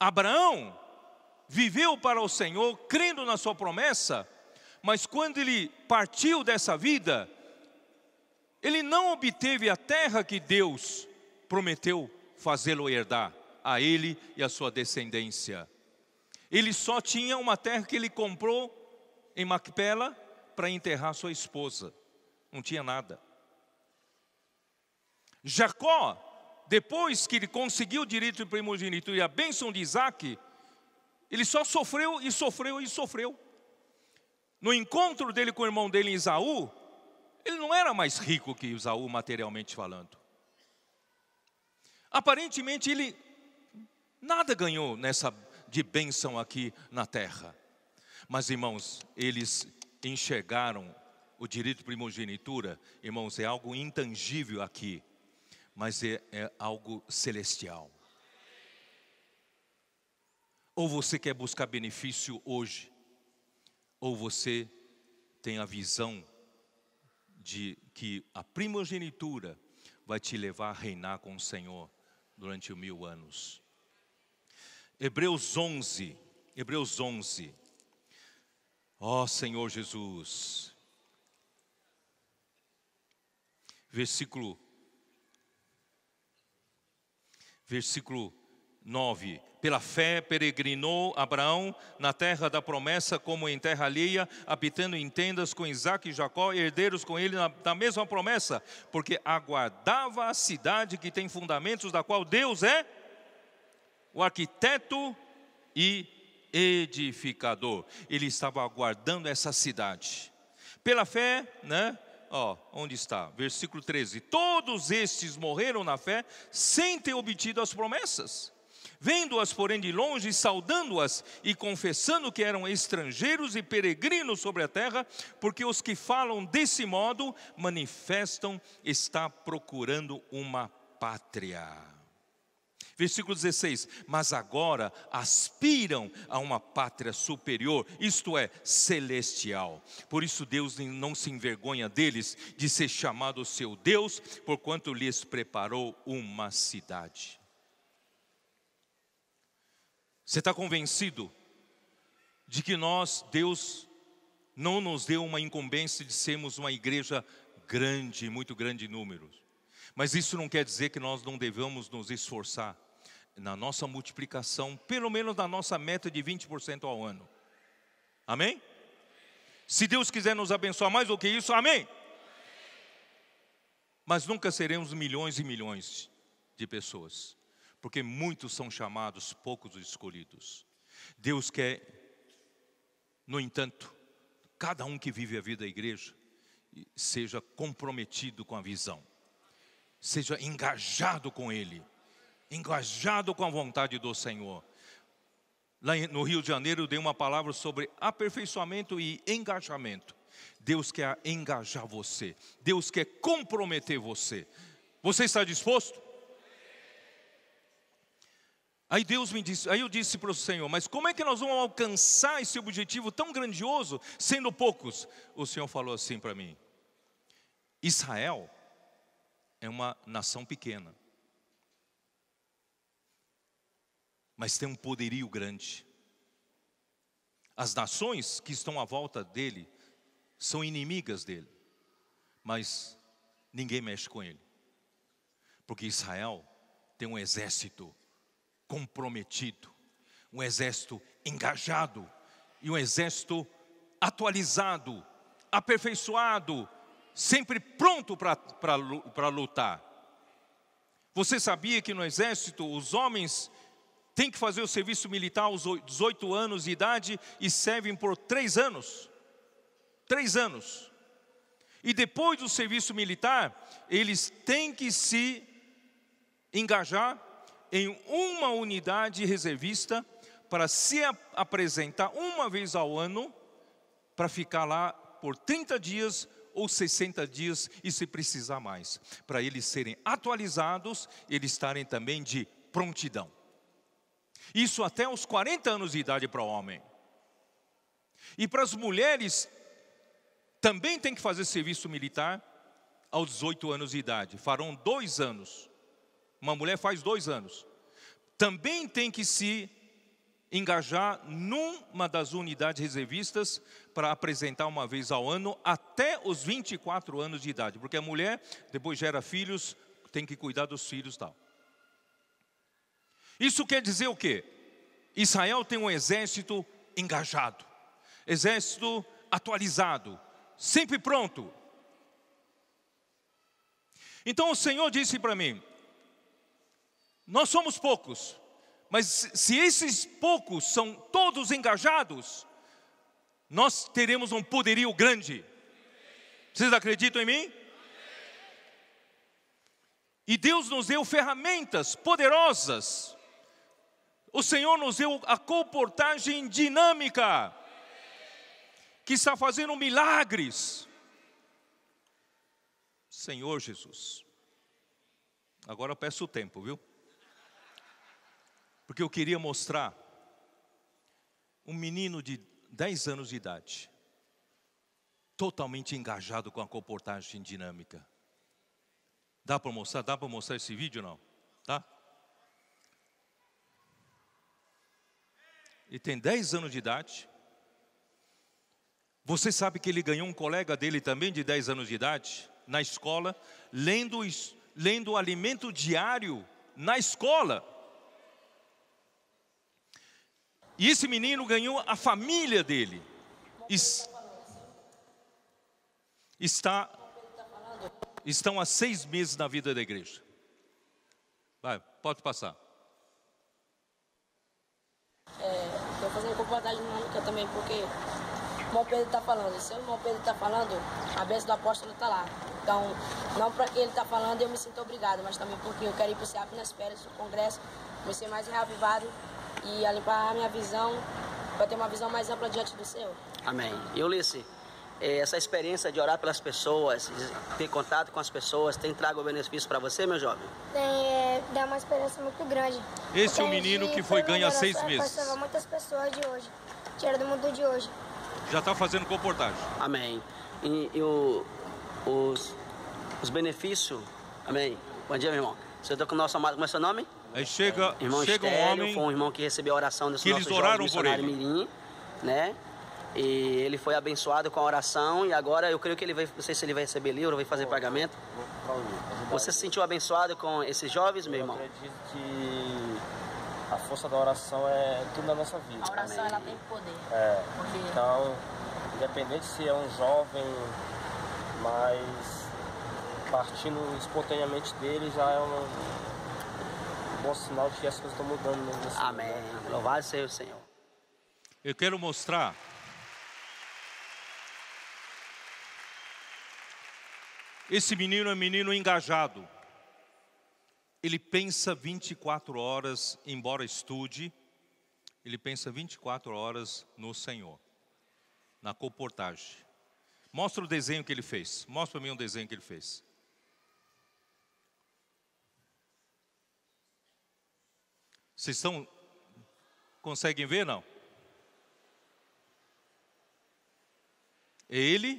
Abraão viveu para o Senhor, crendo na sua promessa, mas quando ele partiu dessa vida, ele não obteve a terra que Deus prometeu fazê-lo herdar a ele e a sua descendência. Ele só tinha uma terra que ele comprou em Macpela para enterrar sua esposa. Não tinha nada. Jacó, depois que ele conseguiu o direito de primogenitura e a bênção de Isaac, ele só sofreu e sofreu e sofreu. No encontro dele com o irmão dele, Isaú, ele não era mais rico que Isaú materialmente falando. Aparentemente ele nada ganhou nessa de bênção aqui na terra. Mas, irmãos, eles enxergaram o direito de primogenitura, irmãos, é algo intangível aqui, mas é, é algo celestial. Ou você quer buscar benefício hoje, ou você tem a visão de que a primogenitura vai te levar a reinar com o Senhor durante mil anos. Hebreus 11, Hebreus 11, Ó oh, Senhor Jesus. Versículo Versículo 9. Pela fé peregrinou Abraão na terra da promessa, como em terra alheia, habitando em tendas com Isaac e Jacó, herdeiros com ele na, na mesma promessa, porque aguardava a cidade que tem fundamentos, da qual Deus é o arquiteto e edificador. Ele estava aguardando essa cidade. Pela fé, né? Ó, onde está? Versículo 13. Todos estes morreram na fé sem ter obtido as promessas. Vendo-as, porém, de longe, saudando-as e confessando que eram estrangeiros e peregrinos sobre a terra, porque os que falam desse modo manifestam estar procurando uma pátria. Versículo 16: Mas agora aspiram a uma pátria superior, isto é, celestial. Por isso Deus não se envergonha deles de ser chamado seu Deus, porquanto lhes preparou uma cidade. Você está convencido de que nós, Deus, não nos deu uma incumbência de sermos uma igreja grande, muito grande em números? Mas isso não quer dizer que nós não devamos nos esforçar na nossa multiplicação, pelo menos na nossa meta de 20% ao ano. Amém? Se Deus quiser nos abençoar mais do que isso, amém? Mas nunca seremos milhões e milhões de pessoas, porque muitos são chamados, poucos os escolhidos. Deus quer, no entanto, cada um que vive a vida da igreja seja comprometido com a visão, seja engajado com Ele engajado com a vontade do Senhor. Lá no Rio de Janeiro, eu dei uma palavra sobre aperfeiçoamento e engajamento. Deus quer engajar você, Deus quer comprometer você. Você está disposto? Aí Deus me disse, aí eu disse para o Senhor, mas como é que nós vamos alcançar esse objetivo tão grandioso, sendo poucos? O Senhor falou assim para mim: Israel é uma nação pequena. mas tem um poderio grande. As nações que estão à volta dele são inimigas dele, mas ninguém mexe com ele, porque Israel tem um exército comprometido, um exército engajado e um exército atualizado, aperfeiçoado, sempre pronto para lutar. Você sabia que no exército os homens tem que fazer o serviço militar aos 18 anos de idade e servem por três anos. Três anos. E depois do serviço militar, eles têm que se engajar em uma unidade reservista para se apresentar uma vez ao ano para ficar lá por 30 dias ou 60 dias e se precisar mais, para eles serem atualizados, eles estarem também de prontidão. Isso até os 40 anos de idade para o homem. E para as mulheres, também tem que fazer serviço militar aos 18 anos de idade. Farão dois anos. Uma mulher faz dois anos. Também tem que se engajar numa das unidades reservistas para apresentar uma vez ao ano até os 24 anos de idade, porque a mulher depois gera filhos, tem que cuidar dos filhos tal. Isso quer dizer o quê? Israel tem um exército engajado, exército atualizado, sempre pronto. Então o Senhor disse para mim: Nós somos poucos, mas se esses poucos são todos engajados, nós teremos um poderio grande. Vocês acreditam em mim? E Deus nos deu ferramentas poderosas o Senhor nos deu a comportagem dinâmica, que está fazendo milagres. Senhor Jesus, agora eu peço o tempo, viu? Porque eu queria mostrar um menino de 10 anos de idade, totalmente engajado com a comportagem dinâmica. Dá para mostrar? Dá para mostrar esse vídeo não? Tá? ele tem 10 anos de idade. Você sabe que ele ganhou um colega dele também de 10 anos de idade, na escola, lendo, lendo o alimento diário na escola. E esse menino ganhou a família dele. está, estão há seis meses na vida da igreja. Vai, pode passar. Estou é, fazendo comportagem dinâmica é também, porque o Pedro está falando. Se o Pedro está falando, a bênção do apóstolo está lá. Então, não para que ele está falando eu me sinto obrigado, mas também porque eu quero ir para o CEAP nas férias do Congresso, me ser mais reavivado e a limpar a minha visão, para ter uma visão mais ampla diante do Senhor. Amém. E Ulisses? É, essa experiência de orar pelas pessoas, ter contato com as pessoas, tem trago benefícios para você, meu jovem? Tem, é, dá uma esperança muito grande. Esse é o menino que foi ganho há seis meses. Passava muitas pessoas de hoje, tirar do mundo de hoje. Já está fazendo comportagem. Amém. E, e o, os, os benefícios, amém. Bom dia, meu irmão. Você está com o nosso amado, como é seu nome? Aí chega, irmão chega Estélio, um homem. Foi um irmão que recebeu a oração desse que nosso eles oraram jovem, por ele. Mirim, né? E ele foi abençoado com a oração e agora eu creio que ele vai, não sei se ele vai receber livro, vai fazer pagamento. Você se sentiu abençoado com esses jovens, meu irmão? Eu acredito que a força da oração é tudo na nossa vida. A oração Amém. ela tem poder. É. Então, independente se é um jovem, mas partindo espontaneamente dele já é um bom sinal de que as coisas estão mudando. Amém. Amém. Né? Louvado seja o Senhor. Eu quero mostrar Esse menino é um menino engajado. Ele pensa 24 horas, embora estude, ele pensa 24 horas no Senhor, na comportagem. Mostra o desenho que ele fez. Mostra para mim um desenho que ele fez. Vocês estão. Conseguem ver, não? É ele,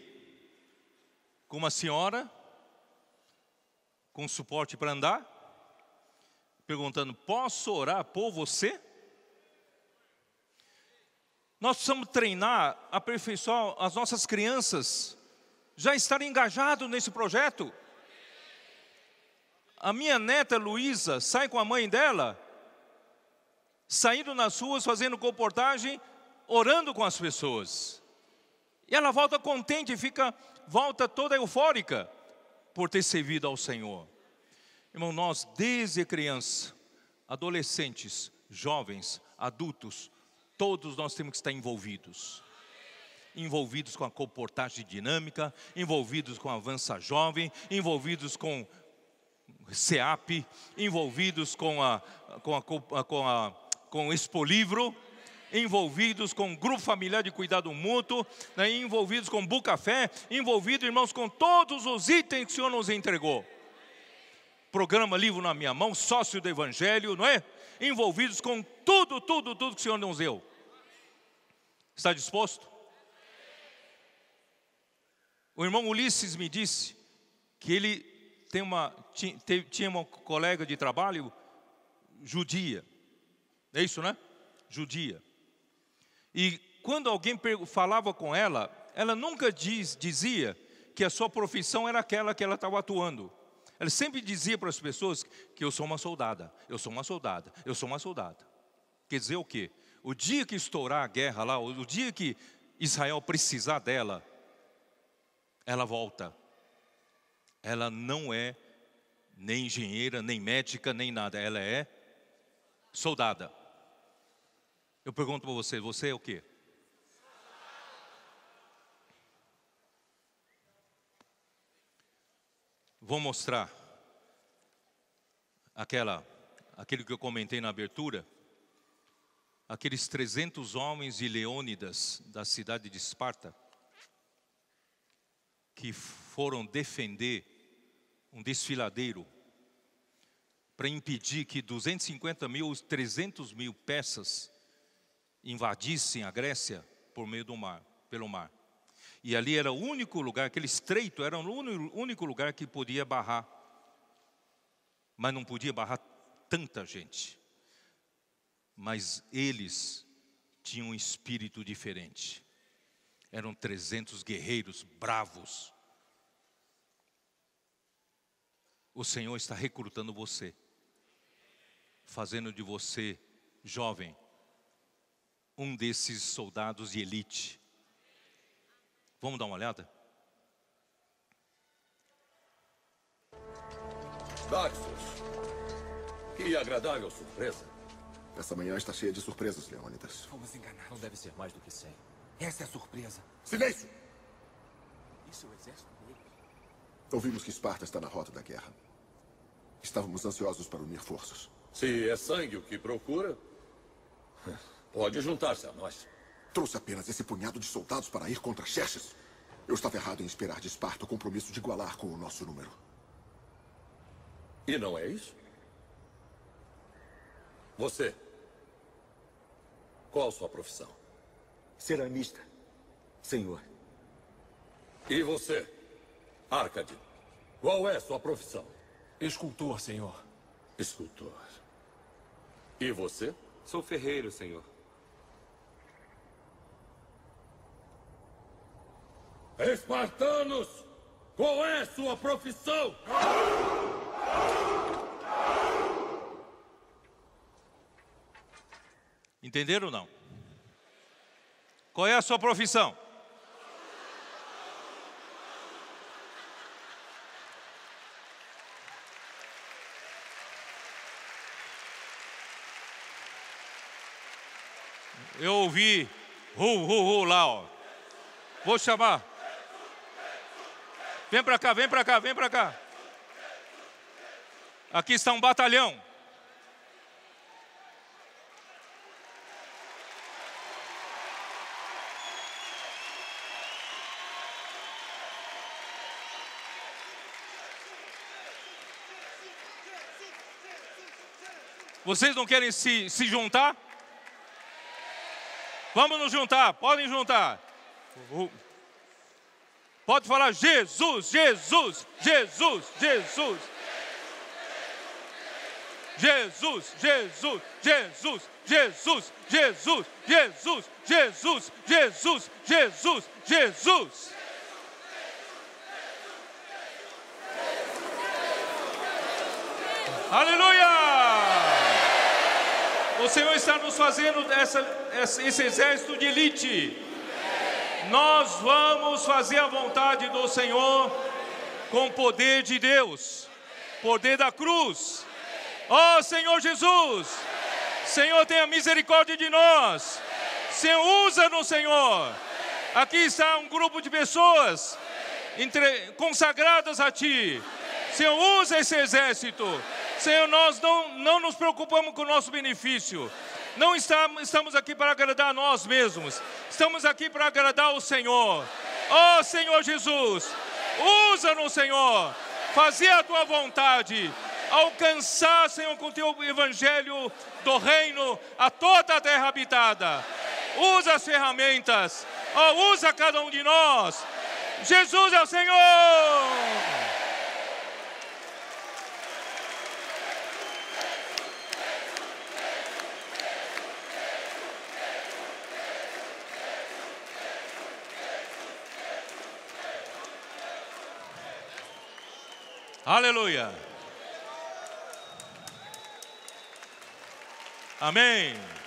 com uma senhora, com suporte para andar, perguntando: posso orar por você? Nós precisamos treinar, aperfeiçoar as nossas crianças, já estarem engajado nesse projeto. A minha neta Luísa sai com a mãe dela, saindo nas ruas, fazendo comportagem, orando com as pessoas. E ela volta contente, fica, volta toda eufórica por ter servido ao Senhor. Irmão, nós desde criança, adolescentes, jovens, adultos, todos nós temos que estar envolvidos. Envolvidos com a comportagem dinâmica, envolvidos com a avança jovem, envolvidos com SEAP, envolvidos com a, com a, com a, com o Expolivro, envolvidos com grupo familiar de cuidado mútuo, né, envolvidos com Bucafé, envolvidos, irmãos, com todos os itens que o Senhor nos entregou. Programa Livro na Minha Mão, sócio do Evangelho, não é? Envolvidos com tudo, tudo, tudo que o Senhor nos deu. Está disposto? O irmão Ulisses me disse que ele tem uma, tinha uma colega de trabalho judia. É isso, né? Judia. E quando alguém falava com ela, ela nunca diz, dizia que a sua profissão era aquela que ela estava atuando. Ela sempre dizia para as pessoas que eu sou uma soldada, eu sou uma soldada, eu sou uma soldada. Quer dizer o quê? O dia que estourar a guerra lá, o dia que Israel precisar dela, ela volta. Ela não é nem engenheira, nem médica, nem nada. Ela é soldada. Eu pergunto para você, você é o quê? Vou mostrar aquela aquele que eu comentei na abertura, aqueles 300 homens e leônidas da cidade de Esparta que foram defender um desfiladeiro para impedir que 250 mil, 300 mil peças invadissem a Grécia por meio do mar, pelo mar. E ali era o único lugar, aquele estreito era o único lugar que podia barrar. Mas não podia barrar tanta gente. Mas eles tinham um espírito diferente. Eram 300 guerreiros bravos. O Senhor está recrutando você, fazendo de você jovem um desses soldados de elite. Vamos dar uma olhada? Daxos, que agradável surpresa. Essa manhã está cheia de surpresas, Leônidas. Fomos enganados. Não deve ser mais do que 100. Essa é a surpresa. Silêncio! Isso é o exército dele. Ouvimos que Esparta está na rota da guerra. Estávamos ansiosos para unir forças. Se é sangue o que procura, Pode juntar-se a nós. Trouxe apenas esse punhado de soldados para ir contra Xerxes. Eu estava errado em esperar de Esparta o compromisso de igualar com o nosso número. E não é isso? Você. Qual sua profissão? Ceramista, senhor. E você, Arcade? Qual é sua profissão? Escultor, senhor. Escultor. E você? Sou ferreiro, senhor. Espartanos, qual é sua profissão? Entenderam ou não? Qual é a sua profissão? Eu ouvi ru, ru, ru lá, ó. Vou chamar. Vem para cá, vem para cá, vem para cá. Aqui está um batalhão. Vocês não querem se, se juntar? Vamos nos juntar, podem juntar. Uhum. Pode falar Jesus, Jesus, Jesus, Jesus. Jesus, Jesus, Jesus, Jesus, Jesus, Jesus, Jesus, Jesus, Jesus, Jesus. Aleluia! O Senhor está nos fazendo essa, esse exército de elite. Nós vamos fazer a vontade do Senhor com o poder de Deus, poder da cruz. Ó oh, Senhor Jesus, Senhor, tenha misericórdia de nós. Senhor, usa-nos, Senhor. Aqui está um grupo de pessoas entre, consagradas a Ti. Senhor, usa esse exército. Senhor, nós não, não nos preocupamos com o nosso benefício. Não estamos aqui para agradar a nós mesmos, estamos aqui para agradar o Senhor. Ó oh, Senhor Jesus, usa-nos, Senhor, fazer a tua vontade, alcançar, Senhor, com teu evangelho do reino a toda a terra habitada. Usa as ferramentas, ó, oh, usa cada um de nós. Jesus é o Senhor! Aleluia. Amém.